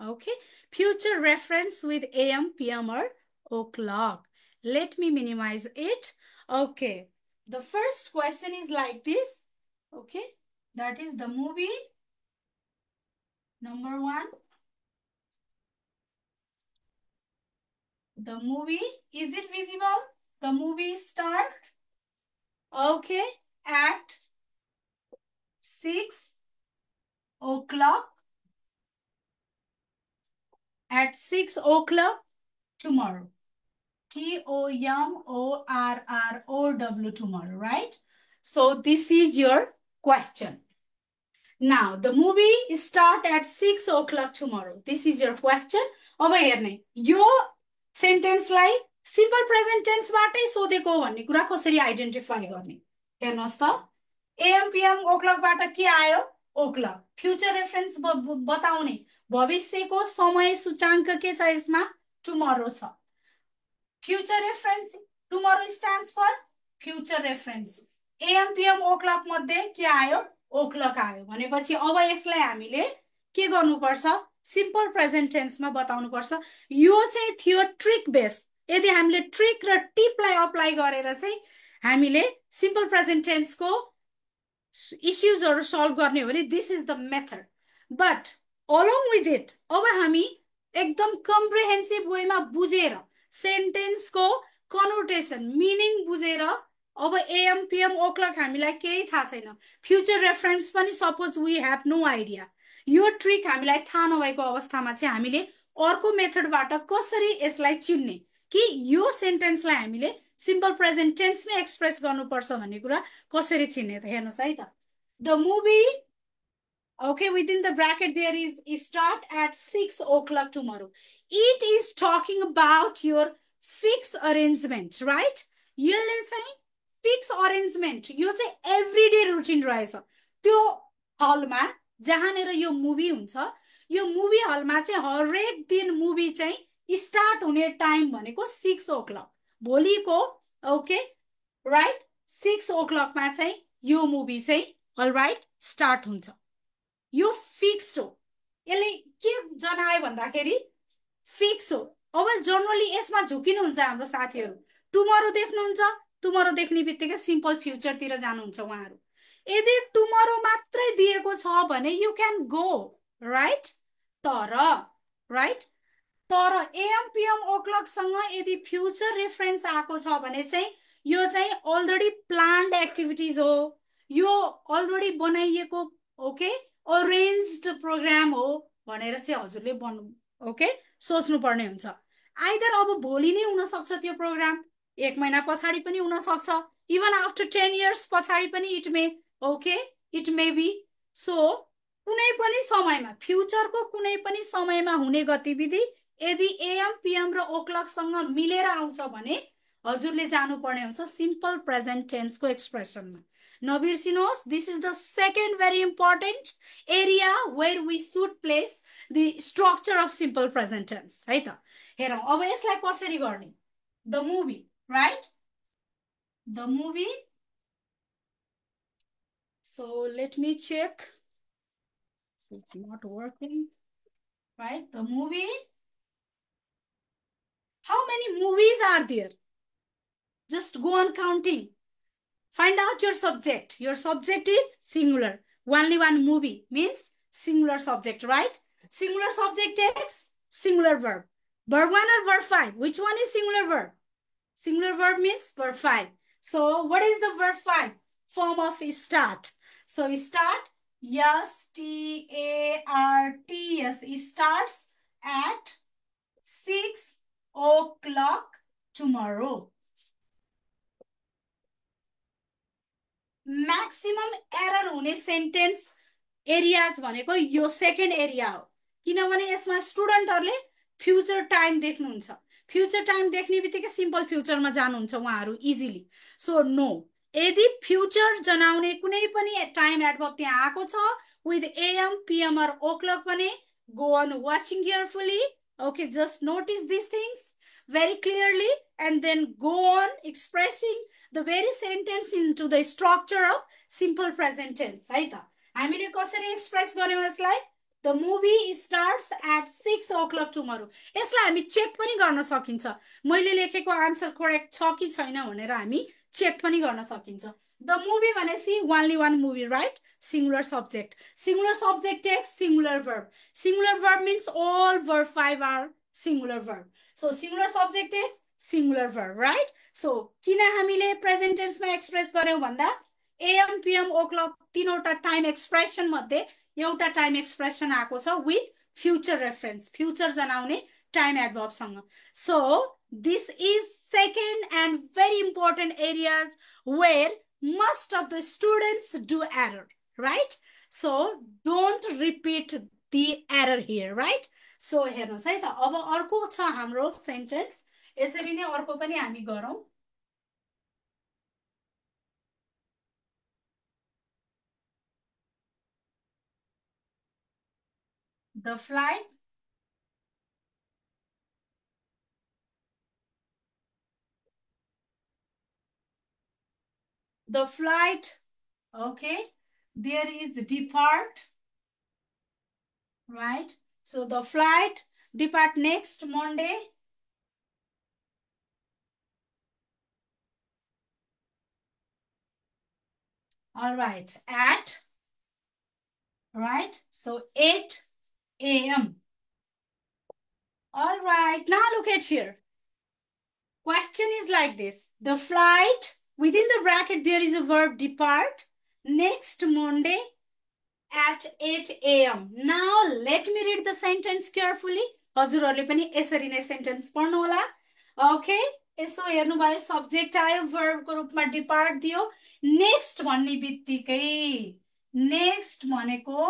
Okay, future reference with AM, PM or o'clock. Let me minimize it. Okay, the first question is like this. Okay, that is the movie number one. The movie, is it visible? The movie start. Okay, at 6 o'clock at 6 o'clock tomorrow. T-O-M-O-R-R-O-W tomorrow, right? So this is your question. Now, the movie start at 6 o'clock tomorrow. This is your question. Over here, your sentence like simple present tense, so they go on. You identify your name. Here, no stop. AM PM ओक्लकबाट के आयो ओक्लक future reference बताउने भविष्यको समय सूचाङ्क के छ यसमा tomorrow छ future reference tomorrow stand for future reference AM PM o'clock मध्ये के आयो ओक्लक आयो भनेपछि अब यसलाई हामीले के गर्नुपर्छ सिम्पल प्रेजेन्ट टेन्समा बताउनुपर्छ यो चाहिँ थियो ट्रिक बेस यदि हामीले ट्रिक र टिपलाई अप्लाई गरेर चाहिँ हामीले सिम्पल प्रेजेन्ट टेन्सको इस्युजहरू सल्भ गर्ने हो भने this is the method but along with it अब हामी एकदम कम्प्रिहेन्सिभ वेमा बुझेर सेन्टेन्सको कन्भर्टेसन मिनिङ बुझेर अब एएम पिएम ओ हामीलाई केही थाहा छैन फ्युचर रेफरेन्स पनि suppose we have no idea यो ट्रिक हामीलाई थाहा नभएको अवस्थामा चाहिँ हामीले अर्को मेथडबाट कसरी यसलाई चिन्ने कि यो सेन्टेन्सलाई हामीले सिम्पल प्रेजेन्ट टेन्समै एक्सप्रेस गर्नुपर्छ भन्ने कुरा कसरी चिन्ने त हेर्नुहोस् है त the movie okay within the bracket there is start at six o'clock tomorrow it is talking about your fix arrangement right यसले चाहिँ फिक्स अरेन्जमेन्ट यो चाहिँ एभ्री डे रुटिन रहेछ त्यो हलमा जहाँनिर यो मुभी हुन्छ यो मुभी हलमा चाहिँ हरेक दिन मुभी चाहिँ स्टार्ट हुने टाइम भनेको सिक्स ओ क्लक भोलिको ओके राइट सिक्स ओ क्लकमा चाहिँ यो मुभी चाहिँ अल राइट स्टार्ट हुन्छ यो फिक्स्ड हो यसले के जनायो भन्दाखेरि फिक्स हो अब जनरली यसमा झुकिनुहुन्छ हाम्रो साथीहरू टुमरो देख्नुहुन्छ टुमरो देख्ने बित्तिकै सिम्पल फ्युचरतिर जानुहुन्छ उहाँहरू यदि टुमरो मात्रै दिएको छ भने यु क्यान गो राइट तर राइट तर एएमपिएम पिएम ओक्लकसँग यदि फ्युचर रेफरेन्स आएको छ भने चाहिँ यो चाहिँ अलरेडी प्लान्ड एक्टिभिटिज हो यो अलरेडी बनाइएको ओके अरेन्ज प्रोग्राम हो भनेर चाहिँ हजुरले भन्नु ओके सोच्नुपर्ने हुन्छ आइदर अब भोलि नै हुनसक्छ त्यो प्रोग्राम एक महिना पछाडि पनि हुनसक्छ इभन आफ्टर टेन इयर्स पछाडि पनि it may okay it may be so कुनै पनि समयमा फ्युचरको कुनै पनि समयमा हुने गतिविधि यदि एएम पिएम र ओक्लकसँग मिलेर आउँछ भने हजुरले जानुपर्ने हुन्छ सिम्पल प्रेजेन्ट टेन्सको एक्सप्रेसनमा नबिर्सिनुहोस् this is the second very important area where we should place the structure of simple present tense है त हेरौँ अब यसलाई कसरी गर्ने the movie right the movie so let me check not working not right the movie How many movies are there? Just go on counting. Find out your subject. Your subject is singular. Only one movie means singular subject, right? Singular subject takes singular verb. Verb 1 or verb 5? Which one is singular verb? Singular verb means verb 5. So what is the verb 5? Form of start. So start, yes, T-A-R-T, yes, it starts at 6 o'clock tomorrow. Maximum error हुने sentence areas भनेको यो second area हो किनभने यसमा स्टुडेन्टहरूले future time देख्नुहुन्छ future time देख्ने बित्तिकै सिम्पल फ्युचरमा जानुहुन्छ उहाँहरू इजिली सो नो यदि फ्युचर जनाउने कुनै पनि टाइम एडभब त्यहाँ आएको छ विथ एएम पिएमआर ओक्लक भने go on watching carefully okay just notice this things very clearly and then go on expressing the very sentence into the structure of simple present tense. है त हामीले कसरी express गर्यौँ यसलाई the movie starts at six o'clock tomorrow यसलाई हामी check पनि गर्न सकिन्छ मैले लेखेको आन्सर करेक्ट छ कि छैन भनेर हामी चेक पनि गर्न सकिन्छ द मुभी भनेपछि only one movie right singular subject. Singular subject takes singular verb. Singular verb means all verb 5 are singular verb. So singular subject takes singular verb, right? So, kina hamile present tense mein express gare vanda? AM, PM, o'clock, tino time expression madde, yota time expression akosa with future reference. Future zanaune time adverb sanga. So, this is second and very important areas where most of the students do error right? So don't repeat the error here, right? So हेर्नुहोस् है त अब अर्को छ हाम्रो sentence यसरी नै अर्को पनि हामी गरौँ The flight The flight, okay, there is depart, right? So the flight depart next Monday. All right, at, right? So 8 a.m. All right, now look at here. Question is like this. The flight, within the bracket, there is a verb depart next Monday at 8 a.m. Now let me read the sentence carefully. हजुरहरूले पनि यसरी नै sentence पढ्नु होला okay यसो हेर्नुभयो subject आयो भर्बको रूपमा डिपार्ट दियो नेक्स्ट भन्ने बित्तिकै नेक्स्ट भनेको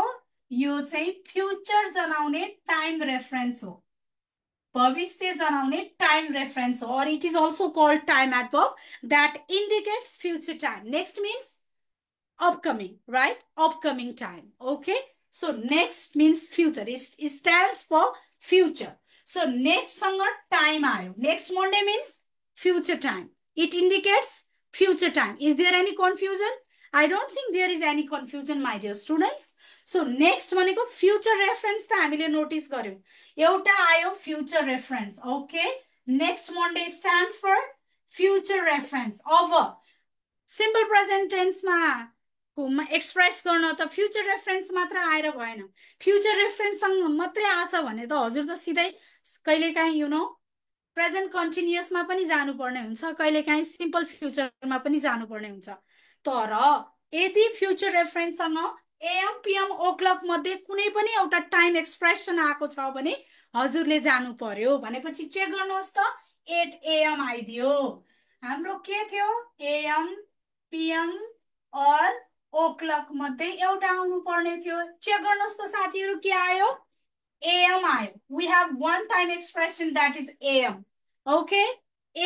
यो चाहिँ फ्युचर जनाउने टाइम रेफरेन्स हो भविष्य जनाउने टाइम रेफरेन्स हो or it is also called time at work that indicates future time next means upcoming, right? Upcoming time, okay? So next means future. It, it stands for future. So next sanga time ayo. Next Monday means future time. It indicates future time. Is there any confusion? I don't think there is any confusion, my dear students. So so next भनेको future will त notice notice Yota एउटा future reference. Okay. Next Monday stands for future reference. Over. Simple present tense ma. कोमा express गर्न त future reference मात्र आएर भएन future रेफरेन्ससँग मात्रै आछ भने त हजुर त सिधै कहिलेकाहीँ यु नो प्रेजेन्ट कन्टिन्युसमा पनि जानुपर्ने हुन्छ कहिलेकाहीँ सिम्पल फ्युचरमा पनि जानुपर्ने हुन्छ तर यदि फ्युचर रेफरेन्ससँग एएम पिएम ओ क्लक मध्ये कुनै पनि एउटा टाइम एक्सप्रेसन आएको छ भने हजुरले जानु पर्यो भनेपछि चेक गर्नुहोस् त एट एएम आइदियो हाम्रो के थियो AM PM or o'clock मध्ये एउटा आउनु पर्ने थियो चेक गर्नुहोस् त साथीहरू के आयो एएम आयो we have one time expression that is AM okay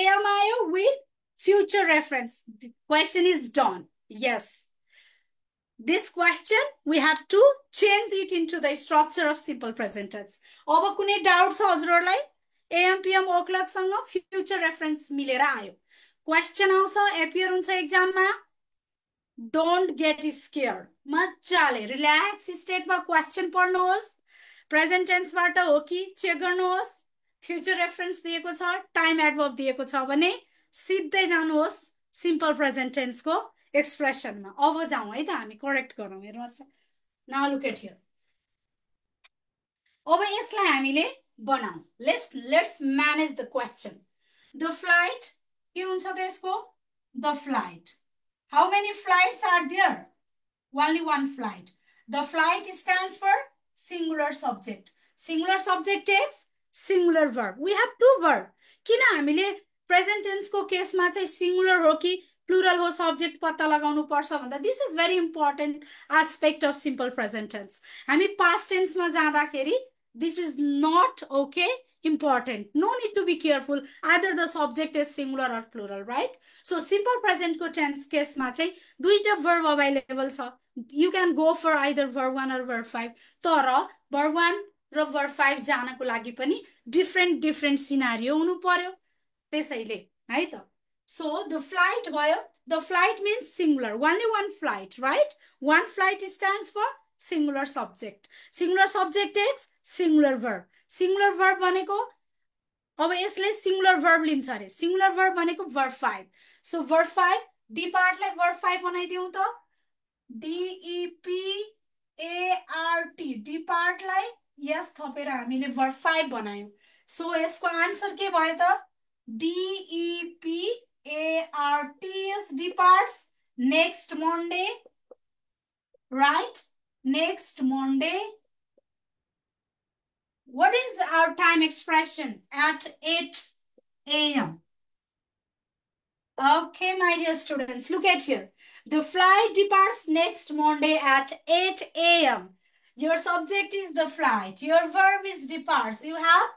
AM आयो with future reference question is done yes this question we have to change it into the structure of simple present tense अब कुनै doubt छ हजुरहरूलाई एएमपिएम क्लकसँग future reference मिलेर आयो question आउँछ appear हुन्छ एक्जाममा डोन्ट गेट स्केयर मजाले रिल्याक्स स्टेटमा क्वेसन पढ्नुहोस् प्रेजेन्ट टेन्सबाट हो कि चेक गर्नुहोस् फ्युचर रेफरेन्स दिएको छ टाइम एडभर्ब दिएको छ भने सिधै जानुहोस् सिम्पल प्रेजेन्ट टेन्सको एक्सप्रेसनमा अब जाउँ है त हामी करेक्ट गरौँ हेर्नुहोस् नलुकेट हियर अब यसलाई हामीले बनाऊ let's let's manage the question the flight के हुन्छ त यसको the flight How many flights are there? Only one flight. The flight stands for singular subject. Singular subject takes singular verb. We have two verb. Kina amile present tense ko case ma chai singular ho ki plural ho subject pata lagaunu parcha bhanda. This is very important aspect of simple present tense. I mean, past tense ma jada keri. This is not okay. important. No need to be careful. Either the subject is singular or plural, right? So simple present को tense case मा चाहिँ दुईटा verb available छ. You can go for either verb one or verb five. तर verb one र verb five ko लागि pani, different different scenario हुनु पर्यो. त्यसैले है ta? So the flight भयो. The flight means singular. Only one flight, right? One flight stands for singular subject. Singular subject takes singular verb. Singular verb भनेको अब यसले singular verb लिन्छ अरे सिङ्गुलर भर्ब भनेको verb five so verb five D पार्टलाई verb five बनाइदिउँ त डिइपिएआरटी D e, पार्टलाई यस थपेर हामीले verb five बनायौँ सो यसको आन्सर के भयो त डिइपिएआरटिएस D parts next Monday right next Monday What is our time expression at 8 a.m.? Okay, my dear students, look at here. The flight departs next Monday at 8 a.m. Your subject is the flight. Your verb is departs. You have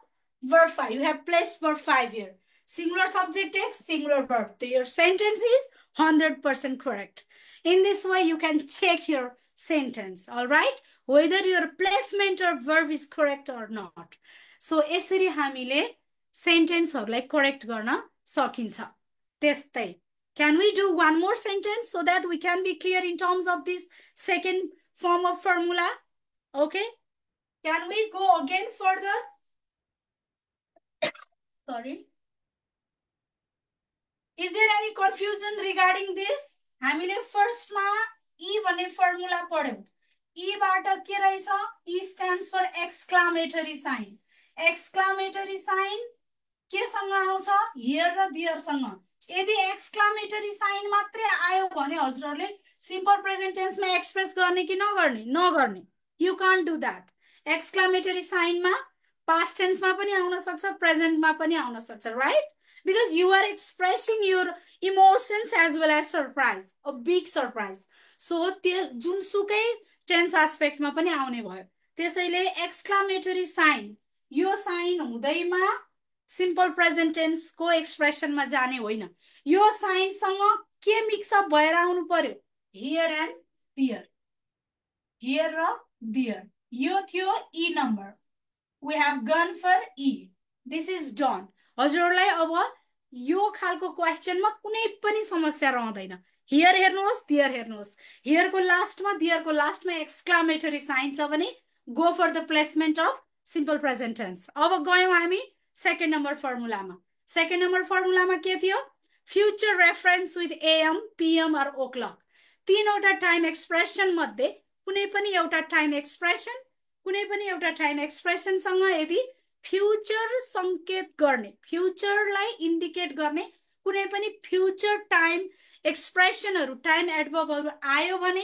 verb 5. You have placed verb 5 here. Singular subject takes singular verb. Your sentence is 100% correct. In this way, you can check your sentence. All right? Whether your placement of verb is correct or not so यसरी हामीले सेन्टेन्सहरूलाई correct गर्न सकिन्छ त्यस्तै can we do one more sentence so that we can be clear in terms of this second form of formula okay can we go again further sorry is there any confusion regarding this हामीले फर्स्टमा ई e भन्ने formula पढ्यौँ बाट के रहेछ E stands for exclamatory sign exclamatory sign केसँग आउँछ here र दियरसँग यदि एक्सक्लामेटरी साइन मात्रै आयो भने हजुरहरूले सिम्पल प्रेजेन्ट मा एक्सप्रेस गर्ने कि नगर्ने नगर्ने you can do that exclamatory साइनमा पास्ट टेन्समा पनि आउन सक्छ प्रेजेन्टमा पनि आउन सक्छ right because you are expressing your emotions as well as surprise a big surprise so त्यो जुनसुकै टेन्स एस्पेक्टमा पनि आउने भयो त्यसैले एक्सक्लामेटरी साइन यो साइन हुँदैमा सिम्पल प्रेजेन्ट टेन्सको एक्सप्रेसनमा जाने होइन यो साइनसँग के मिक्सअप भएर आउनु पर्यो हियर एन्ड दियर हियर र दियर यो थियो E number we have gone for E this is done हजुरहरूलाई अब यो खालको क्वेसनमा कुनै पनि समस्या रहँदैन हियर हेर्नुहोस् दियर हेर्नुहोस् हियरको लास्टमा दियरको लास्टमा एक्सक्लामेटरी साइन छ भने go for the placement of simple present tense अब गयौँ हामी सेकेन्ड नम्बर फर्मुलामा सेकेन्ड नम्बर फर्मुलामा के थियो future reference with AM PM or o'clock तिनवटा टाइम एक्सप्रेसन मध्ये कुनै पनि एउटा टाइम एक्सप्रेसन कुनै पनि एउटा टाइम एक्सप्रेसनसँग यदि फ्युचर सङ्केत गर्ने फ्युचरलाई इन्डिकेट गर्ने कुनै पनि फ्युचर टाइम एक्सप्रेसनहरू टाइम एडभर्बहरू आयो भने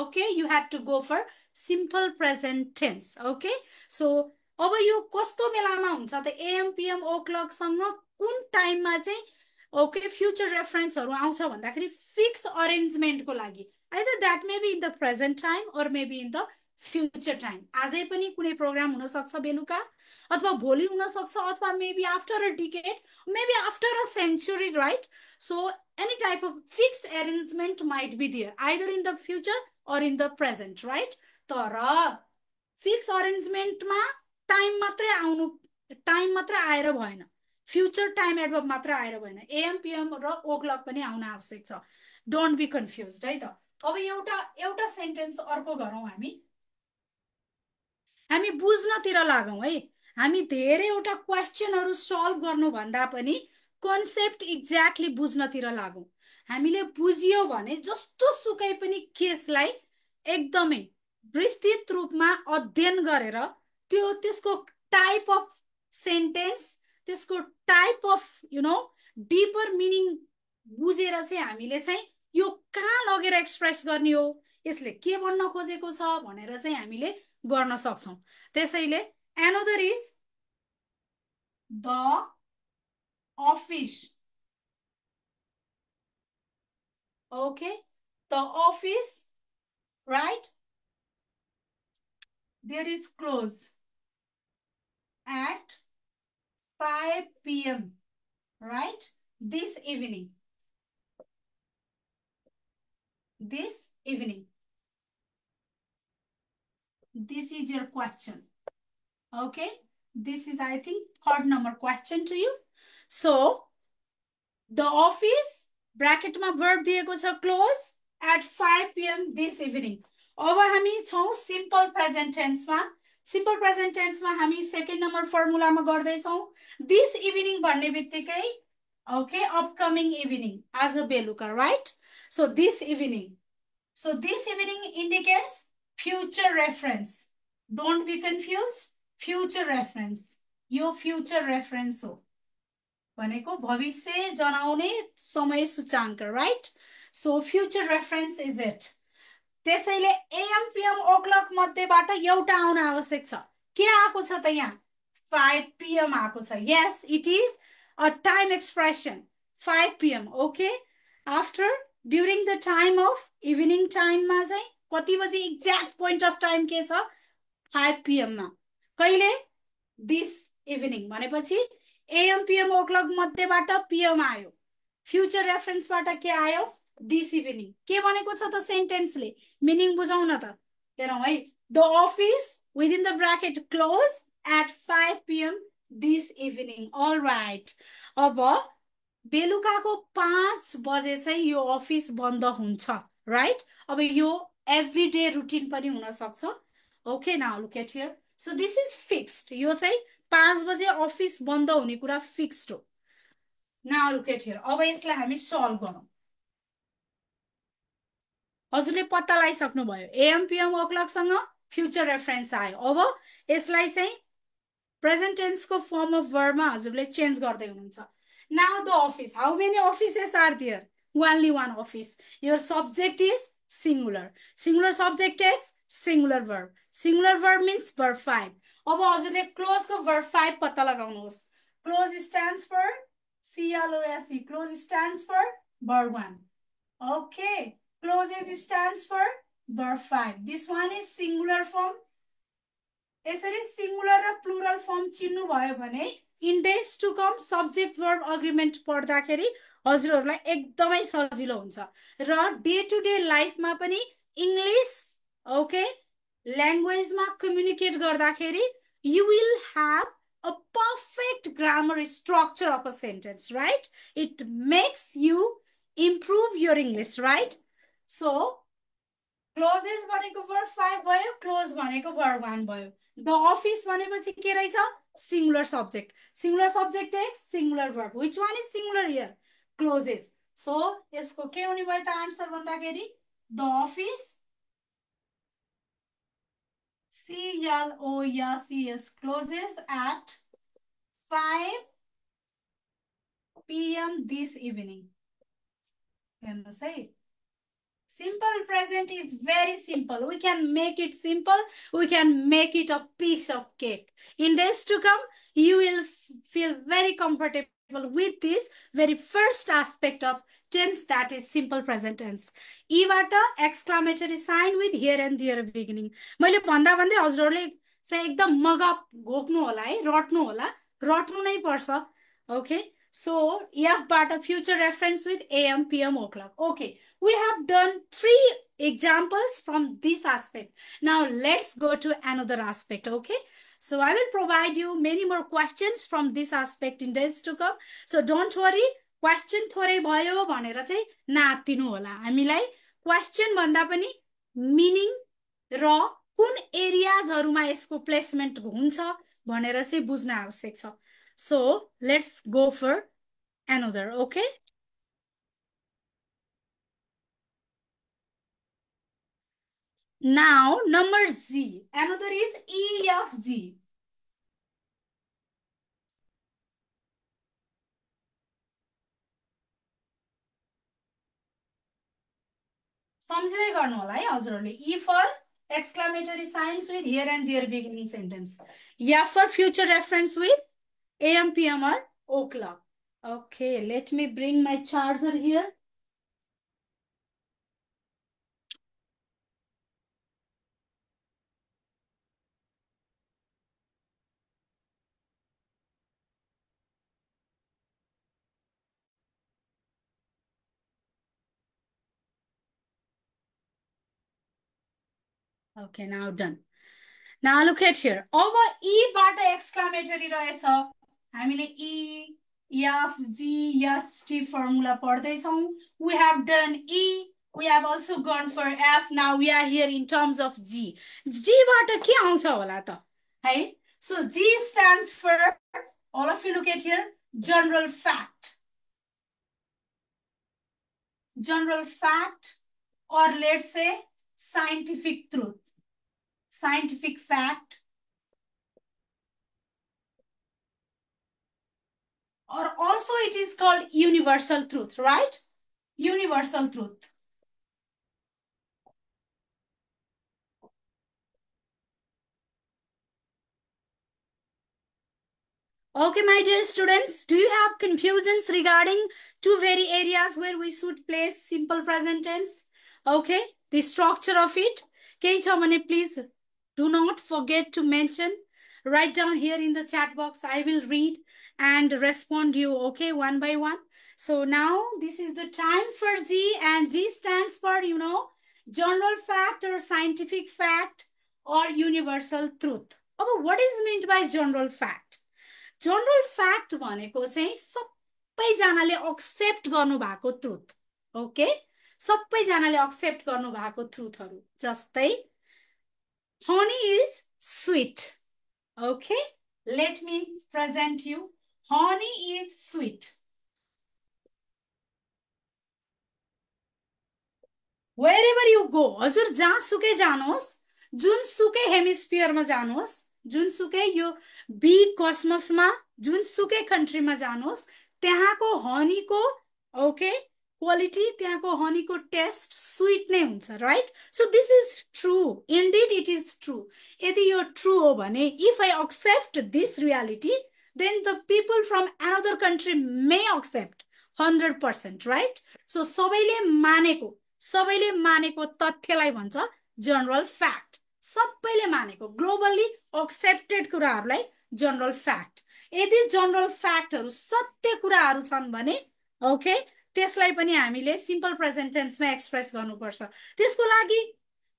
okay you have to go for simple present tense okay so अब यो कस्तो बेलामा हुन्छ त एएम पिएम ओ क्लकसँग कुन टाइममा चाहिँ ओके फ्युचर रेफरेन्सहरू आउँछ भन्दाखेरि फिक्स अरेन्जमेन्टको लागि either that be in the present time may maybe in the future time आजै पनि कुनै प्रोग्राम हुनसक्छ बेलुका अथवा भोलि हुनसक्छ अथवा maybe after a decade maybe after a century right so any type of fixed arrangement might be there, either in the future or in the present, right? तर arrangement मा, time मात्रै आउनु टाइम मात्रे आएर भएन फ्युचर टाइम adverb मात्र आएर भएन am, pm र aawashyak cha पनि आउन आवश्यक छ डोन्ट बी कन्फ्युज है त अब एउटा एउटा सेन्टेन्स अर्को गरौँ हामी हामी बुझ्नतिर लागौँ है हामी धेरैवटा क्वेसनहरू सल्भ गर्नुभन्दा पनि कन्सेप्ट एक्ज्याक्टली बुझ्नतिर लागौँ हामीले बुझियो भने जस्तो सुकै पनि केसलाई एकदमै विस्तृत रूपमा अध्ययन गरेर त्यो त्यसको टाइप अफ सेन्टेन्स त्यसको type of you know deeper meaning बुझेर चाहिँ हामीले चाहिँ यो कहाँ लगेर एक्सप्रेस गर्ने हो यसले के भन्न खोजेको छ भनेर चाहिँ हामीले गर्न सक्छौँ त्यसैले another is the office. Okay, the office, right? There is close at 5 p.m. right this evening this evening this is your question okay this is i think third number question to you so the office ब्राकेटमा verb दिएको छ close at five PM this evening अब हामी छौँ simple present टेन्समा simple present टेन्समा हामी second number फर्मुलामा गर्दैछौँ दिस इभिनिङ भन्ने बित्तिकै ओके अपकमिङ इभिनिङ आज बेलुका right so this evening so this evening indicates future reference don't be confuse future reference यो फ्युचर रेफरेन्स हो भनेको भविष्य जनाउने समय सूचाङ्क right so future reference is it त्यसैले एएम पिएम ओ क्लक मध्येबाट एउटा आउन आवश्यक छ के आएको छ त यहाँ फाइभ पिएम आएको छ yes it is a time expression five PM okay after during the time of evening टाइममा चाहिँ कति बजी एक्ज्याक्ट पोइन्ट अफ टाइम के छ फाइभ पिएममा कहिले दिस इभिनिङ भनेपछि एएम पिएम ओ क्लक मध्येबाट पिएम आयो फ्युचर रेफरेन्सबाट के आयो दिस इभिनिङ के भनेको छ त सेन्टेन्सले मिनिङ बुझौँ न त हेरौँ है the office within the bracket close at five PM this evening all right अब बेलुकाको पाँच बजे चाहिँ यो अफिस बन्द हुन्छ राइट अब यो एभ्री डे रुटिन पनि हुनसक्छ okay look look at here so this is fixed यो चाहिँ पाँच बजे अफिस बन्द हुने कुरा फिक्स्ड हो न अरू के अब यसलाई हामी सल्भ गरौँ हजुरले पत्ता लगाइसक्नु लगाइसक्नुभयो एएमपिएम ओक्लकसँग फ्युचर रेफरेन्स आयो अब यसलाई चाहिँ प्रेजेन्ट टेन्सको फर्म अफ वर्डमा हजुरले चेन्ज गर्दै हुनुहुन्छ now the office how many offices are there only one office your subject is singular singular subject is singular verb singular verb means verb five अब हजुरले क्लोजको भर्ब फाइभ पत्ता लगाउनुहोस् clause stand for C L O S E clause stand for verb one okay clause is stand for verb five this one is singular form यसरी singular र plural form चिन्नु भयो भने days to come subject verb agreement पढ्दाखेरि हजुरहरूलाई एकदमै सजिलो हुन्छ र डे टु डे लाइफमा पनि इङ्ग्लिस ओके ल्याङ्ग्वेजमा कम्युनिकेट गर्दाखेरि you will have a perfect grammar structure of a sentence right it makes you improve your English right so clauses भनेको भर्ब फाइभ भयो क्लोज भनेको भर्ब वान भयो the office भनेपछि के रहेछ singular subject singular subject x singular verb which one is singular here clauses so यसको के हुने भयो त आन्सर भन्दाखेरि the office C S closes at 5 p.m. this evening. Can you say? Simple present is very simple. We can make it simple. We can make it a piece of cake. In days to come, you will feel very comfortable with this very first aspect of that is simple present tense. E water exclamatory sign with here and there beginning. Mali panda vande osrole say the mug up goknu ola, eh, rotnu ola, rotnu nai parsa. Okay. So, yeah, but a future reference with AM, PM o'clock. Okay. We have done three examples from this aspect. Now, let's go to another aspect. Okay. So, I will provide you many more questions from this aspect in days to come. So, don't worry. Question थोरै भयो भनेर चाहिँ नातिनु होला हामीलाई question भन्दा पनि meaning र कुन एरियाजहरूमा यसको प्लेसमेन्ट हुन्छ भनेर चाहिँ बुझ्न आवश्यक छ so let's go for another okay now number G another is E F G सम्झिँदै गर्नु होला है हजुरहरूले E for exclamatory signs with here and there beginning sentence या for future reference with AM PM or o'clock okay let me bring my charger here Okay, now done. Now look at here. Over E but exclamatory raisa. I mean T formula for this song. We have done E. We have also gone for F. Now we are here in terms of G. G but a kya walata. Hey. So G stands for all of you look at here. General fact. General fact or let's say scientific truth scientific fact or also it is called universal truth, right? Universal truth. Okay, my dear students, do you have confusions regarding two very areas where we should place simple present tense? Okay, the structure of it. Can you please do not forget to mention write down here in the chat box i will read and respond you okay one by one so now this is the time for g and g stands for you know general fact or scientific fact or universal truth But what is meant by general fact general fact भनेको चाहिँ सबैजनाले accept गर्नुभएको truth okay सबैजनाले accept गर्नुभएको ट्रुथहरू जस्तै honey is sweet. Okay, let me present you. Honey is sweet. Where you go हजुर जहाँसुकै जानुहोस् जुनसुकै हेमिस्फियरमा जानुहोस् जुनसुकै यो बी कस्मसमा जुनसुकै कन्ट्रीमा जानुहोस् त्यहाँको हनीको ओके okay? क्वालिटी त्यहाँको हनीको टेस्ट स्विट नै हुन्छ right so this is true indeed it is true यदि यो ट्रु हो भने if I accept this reality then the people from another country may accept hundred percent right so सबैले मानेको सबैले मानेको तथ्यलाई भन्छ जनरल फ्याक्ट सबैले मानेको ग्लोबल्ली एक्सेप्टेड कुराहरूलाई जनरल फ्याक्ट यदि जनरल फ्याक्टहरू सत्य कुराहरू छन् भने ओके त्यसलाई पनि हामीले सिम्पल प्रेजेन्ट टेन्समा एक्सप्रेस गर्नुपर्छ त्यसको लागि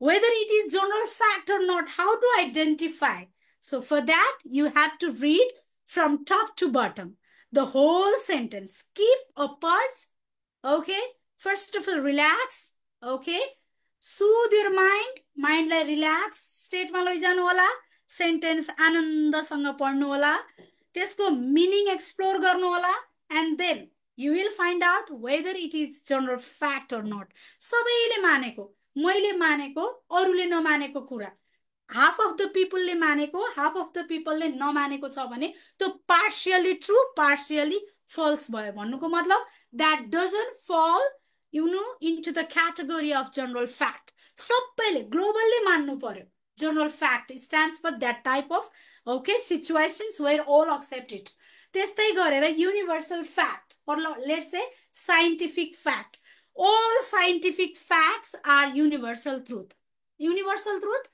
whether it is general fact or not how to identify so for that you have to read from top to bottom the whole sentence keep a pause okay first of all relax okay should your mind माइन्डलाई relax स्टेटमा लैजानु होला sentence आनन्दसँग पढ्नु होला त्यसको meaning explore गर्नु होला and then you will find out whether it is general fact or not सबैले मानेको मैले मानेको अरूले नमानेको कुरा हाफ अफ द पिपलले मानेको हाफ अफ द पिपलले नमानेको छ भने त्यो पार्सियली ट्रु पार्सियली फल्स भयो भन्नुको मतलब that doesn't fall you know into the category of general fact सबैले ग्लोबल्ली मान्नु पर्यो general fact stands for that type of okay situations where all accepted त्यस्तै गरेर universal fact or let's say scientific fact. All scientific facts are universal truth. Universal truth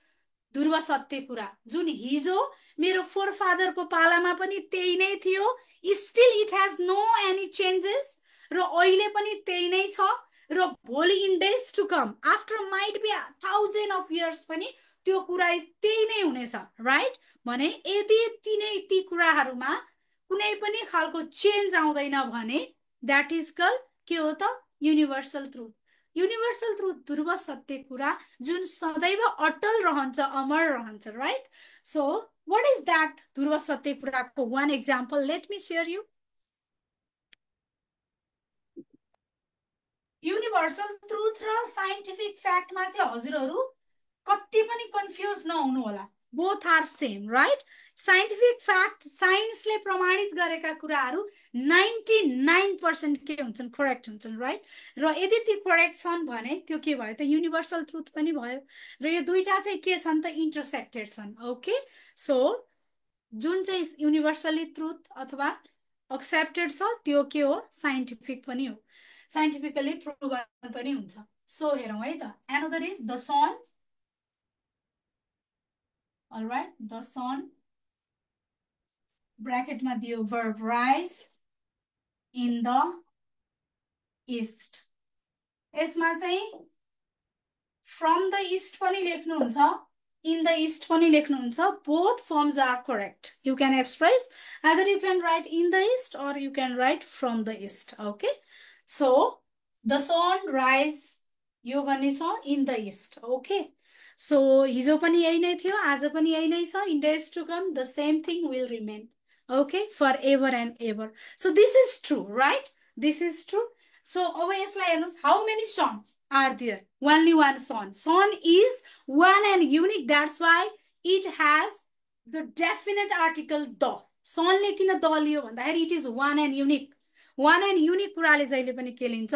ध्रुव सत्य कुरा जुन हिजो मेरो फोर फादरको पालामा पनि त्यही नै थियो still it has no any changes र अहिले पनि त्यही नै छ र भोलि in days to come after might be thousand of years पनि त्यो कुरा त्यही नै हुनेछ राइट भने यदि तिनै ती कुराहरूमा कुनै पनि खालको चेन्ज आउँदैन भने द्याट इज कल के हो त युनिभर्सल ट्रुथ युनिभर्सल ट्रुथ ध्रुव सत्य कुरा जुन सदैव अटल रहन्छ अमर रहन्छ right so what is that ध्रुव सत्य कुराको one example let me share you universal truth र साइन्टिफिक फ्याक्टमा चाहिँ हजुरहरू कति पनि कन्फ्युज नहुनु होला both are same right scientific fact साइन्सले प्रमाणित गरेका कुराहरू नाइन्टी नाइन पर्सेन्ट के हुन्छन् करेक्ट हुन्छन् राइट र यदि ती करेक्ट छन् भने त्यो के भयो त युनिभर्सल ट्रुथ पनि भयो र यो दुइटा चाहिँ के छन् त इन्टरसेक्टेड छन् ओके सो जुन चाहिँ युनिभर्सली ट्रुथ अथवा एक्सेप्टेड छ त्यो के हो साइन्टिफिक पनि हो साइन्टिफिकली प्रुभ पनि हुन्छ सो हेरौँ है त another is the sun right the sun ब्राकेटमा दियो verb rise in the east यसमा चाहिँ फ्रम द इस्ट पनि लेख्नुहुन्छ इन द इस्ट पनि लेख्नुहुन्छ both forms are correct you can express either you can write in the east or you can write from the east okay so the sun rise यो भन्ने छ in the east okay so हिजो पनि यही नै थियो आज पनि यही नै छ in days to come the same thing will remain okay forever and ever so this is true right this is true so अब यसलाई हेर्नुहोस् how many sun are there only one sun sun is one and unique that's why it has the definite article the सनले किन the लियो भन्दाखेरि it is one and unique one and unique कुराले जहिले पनि के लिन्छ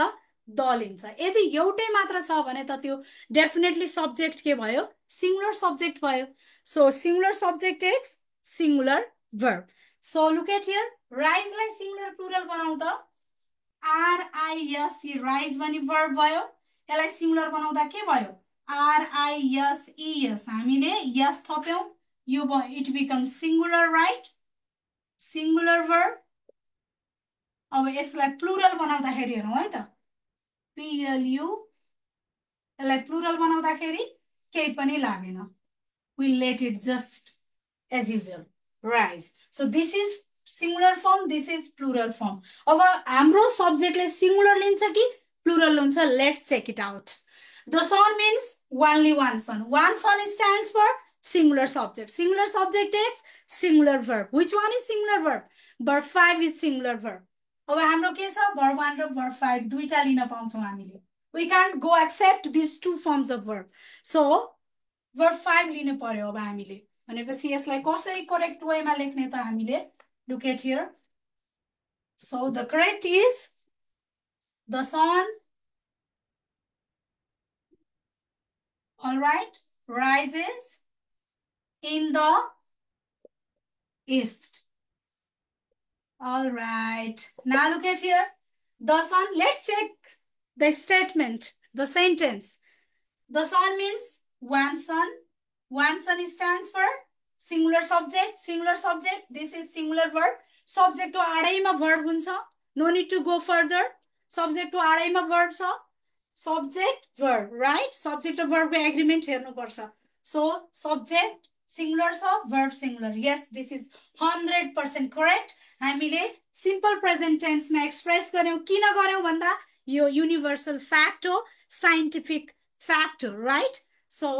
द लिन्छ यदि एउटै मात्र छ भने त त्यो डेफिनेटली सब्जेक्ट के भयो सिङ्गुलर सब्जेक्ट भयो so singular subject x singular verb So look at here, rise singular plural बनाउँ त आरआइएसई राइज e, भन्ने भर्ब भयो यसलाई सिङ्गुलर बनाउँदा के भयो आरआइएसइएस e, हामीले यस थप्यौँ यो भयो it become singular right singular verb अब यसलाई प्लुरल बनाउँदाखेरि हेरौँ है त पिएलयु यसलाई प्लुरल बनाउँदाखेरि केही पनि लागेन will let it just as usual rise so this is singular form this is plural form अब हाम्रो सब्जेक्टले सिङ्गुलर लिन्छ कि प्लुरल लिन्छ let's check it out the sun means only one sun one sun stand for singular subject singular subject is singular verb which one is singular verb verb five is singular verb अब हाम्रो के छ भर one र verb five दुइटा लिन पाउँछौँ हामीले we can't go except this two forms of verb so verb five लिनु पर्यो अब हामीले correct यसलाई I करेक्ट वेमा लेख्ने त Look at here. So the correct is, the sun all right rises in the east all right now look at here the sun let's check the statement the sentence the sun means one sun one sun stands for singular subject singular subject this is singular verb subject to araima verb huncha no need to go further subject to araima verb cha subject verb right subject to verb ko agreement hernu parcha so subject singular cha verb singular yes this is 100% correct हामीले present present टेन्समा express गऱ्यौँ किन गऱ्यौँ भन्दा यो universal fact हो scientific fact हो right so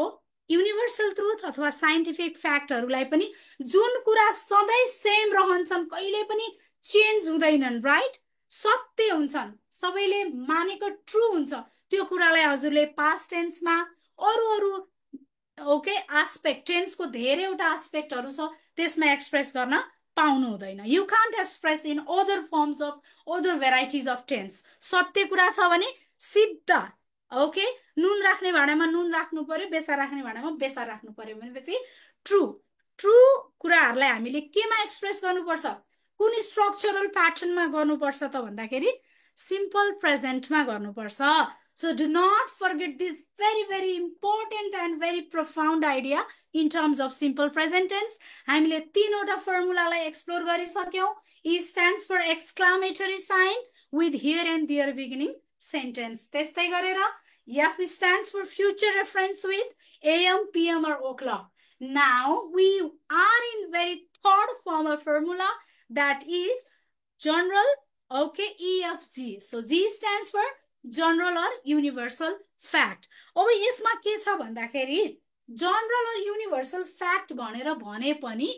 universal truth अथवा साइन्टिफिक फ्याक्टहरूलाई पनि जुन कुरा सधैँ सेम रहन्छन् कहिले पनि चेन्ज हुँदैनन् राइट सत्य हुन्छन् सबैले मानेको ट्रु हुन्छ त्यो कुरालाई हजुरले पास्ट टेन्समा अरू अरू ओके आस्पेक्ट टेन्सको धेरैवटा आस्पेक्टहरू छ त्यसमा एक्सप्रेस गर्न पाउनु हुँदैन you can't express in other forms of other varieties of tense सत्य कुरा छ भने सिद्ध ओके नुन राख्ने भाँडामा नुन राख्नु पर्यो बेसार राख्ने भाँडामा बेसार राख्नु पर्यो भनेपछि ट्रु ट्रु कुराहरूलाई हामीले केमा एक्सप्रेस गर्नुपर्छ कुन स्ट्रक्चरल प्याटर्नमा गर्नुपर्छ त भन्दाखेरि सिम्पल प्रेजेन्टमा गर्नुपर्छ so do not forget this very very important and very profound idea in terms of simple present tense हामीले तिनवटा फर्मुलालाई एक्सप्लोर गरिसक्यौँ E stands for exclamatory sign with here and there beginning sentence त्यस्तै गरेर F stands for future reference with AM PM or o'clock now we are in very third form or formula that is general okay E F G so G stands for general or universal fact अब यसमा के छ भन्दाखेरि general or universal fact भनेर भने पनि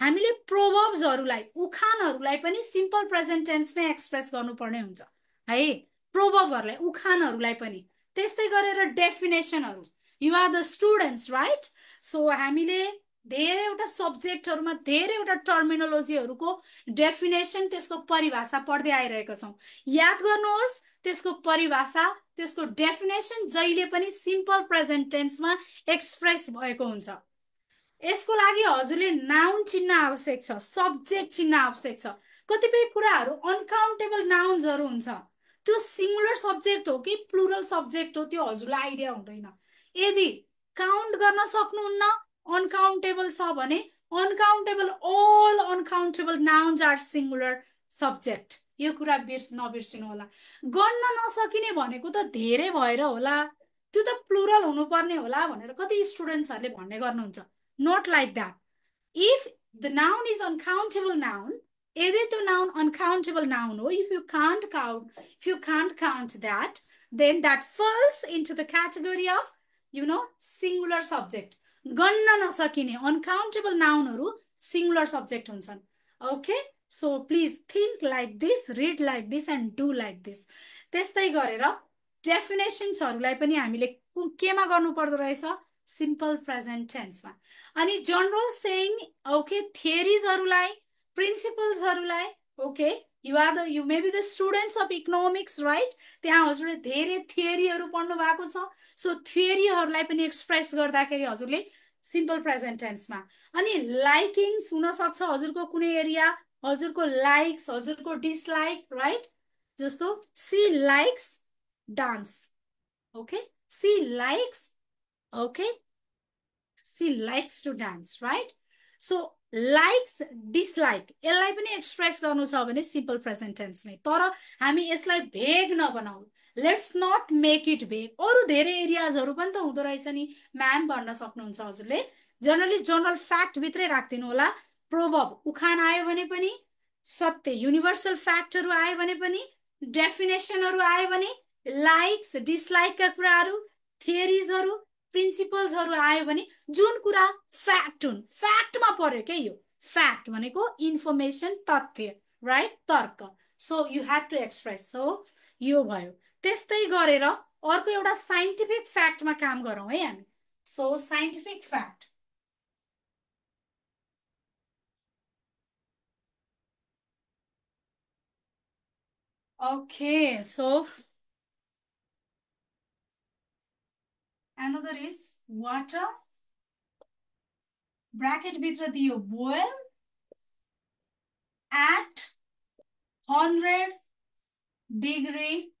हामीले प्रोभर्ब्सहरूलाई उखानहरूलाई पनि सिम्पल प्रेजेन्टेन्समै एक्सप्रेस गर्नुपर्ने हुन्छ है प्रोभवहरूलाई उखानहरूलाई पनि त्यस्तै गरेर डेफिनेसनहरू you are the students right so हामीले धेरैवटा सब्जेक्टहरूमा धेरैवटा टर्मिनोलोजीहरूको डेफिनेसन त्यसको परिभाषा पढ्दै आइरहेका छौँ याद गर्नुहोस् त्यसको परिभाषा त्यसको डेफिनेसन जहिले पनि सिम्पल प्रेजेन्ट टेन्समा एक्सप्रेस भएको हुन्छ यसको लागि हजुरले नाउन चिन्न आवश्यक छ सब्जेक्ट चिन्न आवश्यक छ कतिपय कुराहरू अनकाउन्टेबल नाउन्सहरू हुन्छ त्यो सिङ्गुलर सब्जेक्ट हो कि प्लुरल सब्जेक्ट हो त्यो हजुरलाई आइडिया हुँदैन यदि काउन्ट गर्न सक्नुहुन्न अनकाउन्टेबल छ भने uncountable all uncountable nouns are singular subject यो कुरा बिर्स नबिर्सिनु होला गर्न नसकिने भनेको त धेरै भएर होला त्यो त प्लुरल हुनुपर्ने होला भनेर कति स्टुडेन्ट्सहरूले भन्ने गर्नुहुन्छ not like that if the noun is uncountable noun त्यो नाउन नाउन नाउन हो हो you you count count you you count that then that falls falls to the category of you know singular subject गन्न नसकिने uncountable नाउनहरू singular subject हुन्छन् okay so please think like this read like this and do like this त्यस्तै गरेर डेफिनेसन्सहरूलाई पनि हामीले केमा गर्नुपर्दो रहेछ सिम्पल प्रेजेन्ट टेन्समा अनि जनरल सेङ ओके थियरिजहरूलाई प्रिन्सिपल्सहरूलाई okay you are the you may be the students of economics right त्यहाँ हजुरले धेरै थियोहरू पढ्नु भएको छ सो थियोहरूलाई पनि एक्सप्रेस गर्दाखेरि हजुरले सिम्पल प्रेजेन्ट टेन्समा अनि लाइकिङ्स हुनसक्छ हजुरको कुनै एरिया हजुरको लाइक्स हजुरको डिसलाइक राइट जस्तो she likes dance okay she likes okay she likes to dance right so likes dislike यसलाई पनि एक्सप्रेस गर्नु छ भने सिम्पल प्रेजेन्ट टेन्समै तर हामी यसलाई भेग नबनाऊ let's not make it vague अरू धेरै एरियाजहरू पनि त हुँदो रहेछ नि म्याम भन्न सक्नुहुन्छ हजुरले जनरली जनरल फ्याक्टभित्रै राखिदिनु होला प्रोभव उखान आयो भने पनि सत्य युनिभर्सल फ्याक्टहरू आयो भने पनि डेफिनेसनहरू आयो भने लाइक्स डिसलाइकका कुराहरू थियरिजहरू प्रिन्सिपल्सहरू आयो भने जुन कुरा फ्याक्ट हुन् फ्याक्टमा पर्यो के यो फ्याक्ट भनेको इन्फर्मेसन तथ्य राइट तर्क so you have to express so यो भयो त्यस्तै गरेर अर्को एउटा साइन्टिफिक फ्याक्टमा काम गरौँ है हामी so scientific fact okay so Another is water. Bracket bhitra diyo boil. At 100 degree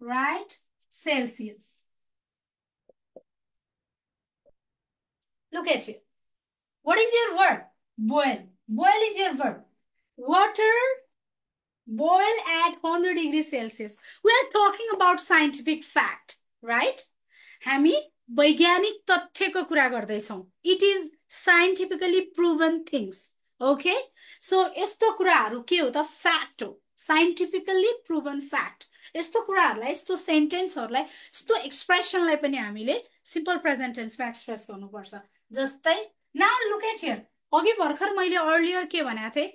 right Celsius. Look at you. What is your verb? Boil. Boil is your verb. Water boil at 100 degree Celsius. We are talking about scientific fact, right? हामी वैज्ञानिक तथ्यको कुरा गर्दैछौँ it is scientifically proven things okay so यस्तो कुराहरू के हो त फ्याक्ट हो साइन्टिफिकल्ली प्रुभन फ्याक्ट यस्तो कुराहरूलाई यस्तो सेन्टेन्सहरूलाई यस्तो एक्सप्रेसनलाई पनि हामीले सिम्पल प्रेजेन्टेन्समा एक्सप्रेस गर्नुपर्छ जस्तै नाउ लुक एट हियर अघि भर्खर मैले अर्लियर के भनेको थिएँ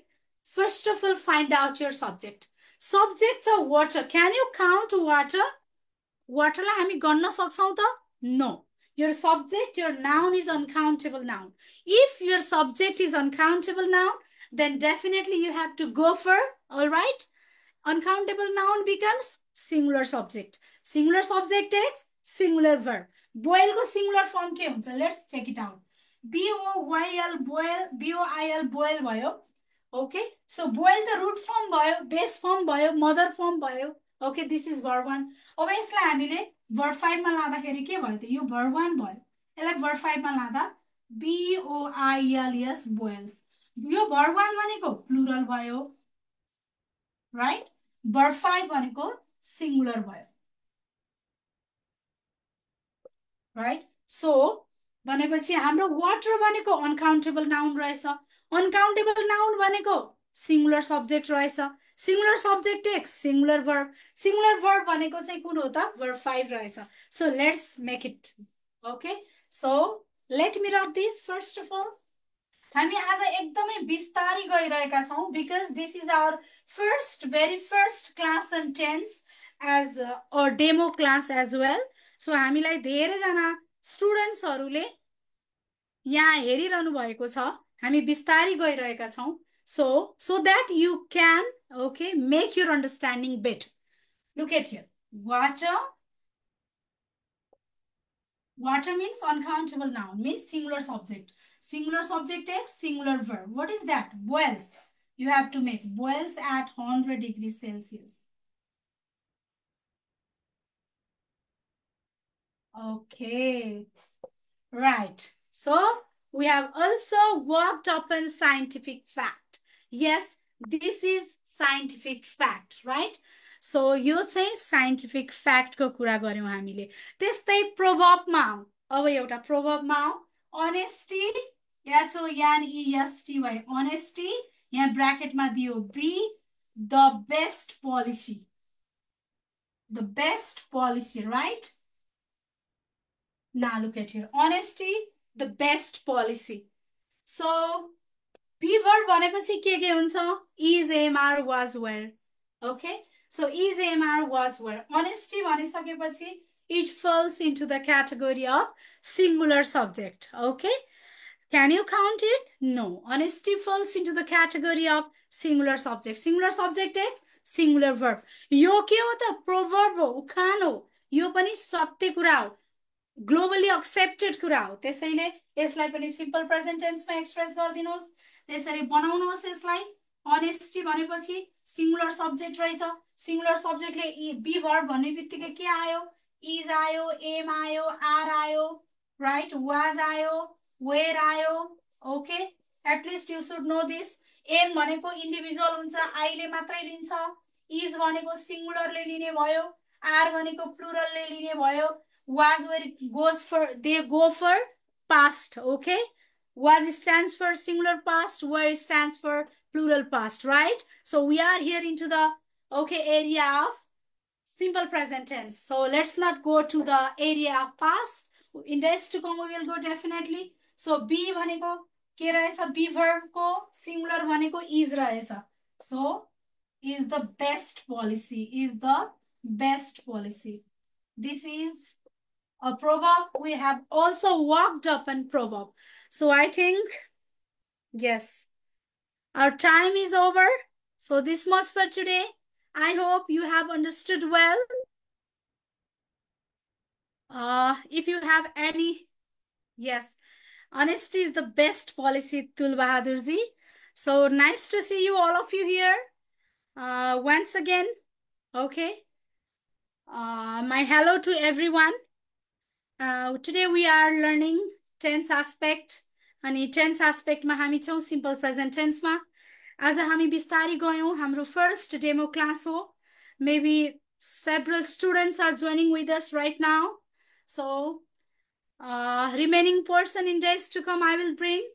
first of all find out your subject subject छ water can you count water वाटरलाई हामी गन्न सक्छौँ त नो your subject your noun is uncountable noun if your subject is uncountable noun then definitely you have to go for all right uncountable noun becomes singular subject singular subject takes singular verb boil ko singular form ke huncha let's check it out b o y l boil b o i l boil bhayo okay so boil the root form bhayo base form bhayo mother form bhayo okay this is verb one अब यसलाई हामीले भर फाइभमा लाँदाखेरि के भयो त यो भर वान भयो यसलाई भर फाइभमा लाँदा बिओआइएलएस बोयल्स e यो भर वान भनेको प्लुरल भयो राइट भर फाइभ भनेको सिङ्गुलर भयो राइट सो भनेपछि हाम्रो वाटर भनेको अनकाउन्टेबल नाउन रहेछ अनकाउन्टेबल नाउन भनेको सिङ्गुलर सब्जेक्ट रहेछ singular subject x singular verb singular verb भनेको चाहिँ कुन हो त भर्ब फाइभ रहेछ so let's make it okay so let me rock this first of all हामी आज एकदमै बिस्तारै गइरहेका छौँ because this is our first very first class and tense as a demo class as well so हामीलाई धेरैजना स्टुडेन्ट्सहरूले यहाँ हेरिरहनु भएको छ हामी बिस्तारी गइरहेका छौँ so so that you can Okay, make your understanding better. Look at here. Water. Water means uncountable noun, means singular subject. Singular subject takes singular verb. What is that? Boils. You have to make boils at 100 degrees Celsius. Okay. Right. So, we have also worked upon scientific fact. Yes, this is scientific fact right so यो चाहिँ scientific फ्याक्टको कुरा गऱ्यौँ हामीले त्यस्तै प्रोभबमा आऊ अब एउटा प्रोभबमा आऊ अनेस्टी या छ यान इएसटी वाइ अनेस्टी यहाँ ब्राकेटमा दियो be the best policy the best policy right नालु केटी honesty the best policy so भी वर्ड भनेपछि के के हुन्छ is am are was were okay so is am are was were honesty भनिसकेपछि it falls into the category of singular subject okay can you count it no honesty falls into the category of singular subject singular subject x singular verb यो के हो त proverb हो उखान हो यो पनि सत्य कुरा हो ग्लोबली एक्सेप्टेड कुरा हो त्यसैले यसलाई पनि सिम्पल प्रेजेन्ट टेन्समा एक्सप्रेस गरिदिनुहोस् त्यसरी बनाउनुहोस् यसलाई अनेस्टी भनेपछि सिङ्गुलर सब्जेक्ट रहेछ सिङ्गुलर सब्जेक्टले बी भर्ड भन्ने बित्तिकै के आयो इज आयो एम आयो आर आयो राइट वाज आयो वेयर आयो okay at least you should know this am भनेको इन्डिभिजुअल हुन्छ आईले मात्रै लिन्छ इज भनेको सिङ्गुलरले लिने भयो आर भनेको प्लुरलले लिने भयो was where it goes for, they go for past, okay? Was stands for singular past, where stands for plural past, right? So we are here into the, okay, area of simple present tense. So let's not go to the area of past. In days to come, we will go definitely. So be B भनेको के रहेछ be भर्बको singular भनेको is रहेछ So is the best policy. Is the best policy. This is a proverb. We have also walked up and proverb. So I think, yes, our time is over. So this much for today. I hope you have understood well. Uh, if you have any, yes, honesty is the best policy, Tul Bahadurji. So nice to see you, all of you here. Uh, once again, okay. Uh, my hello to everyone. Uh, today we are learning tense aspect and tense aspect ma hami chau, simple present tense ma aza hami bistari gayo hamro first demo class ho maybe several students are joining with us right now so uh, remaining person in days to come i will bring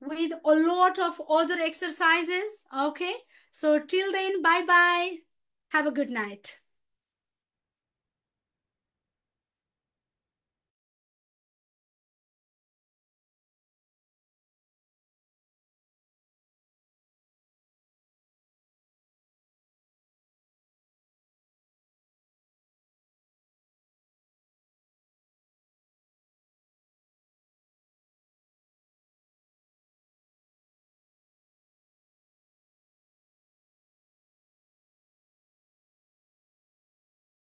with a lot of other exercises okay so till then bye bye have a good night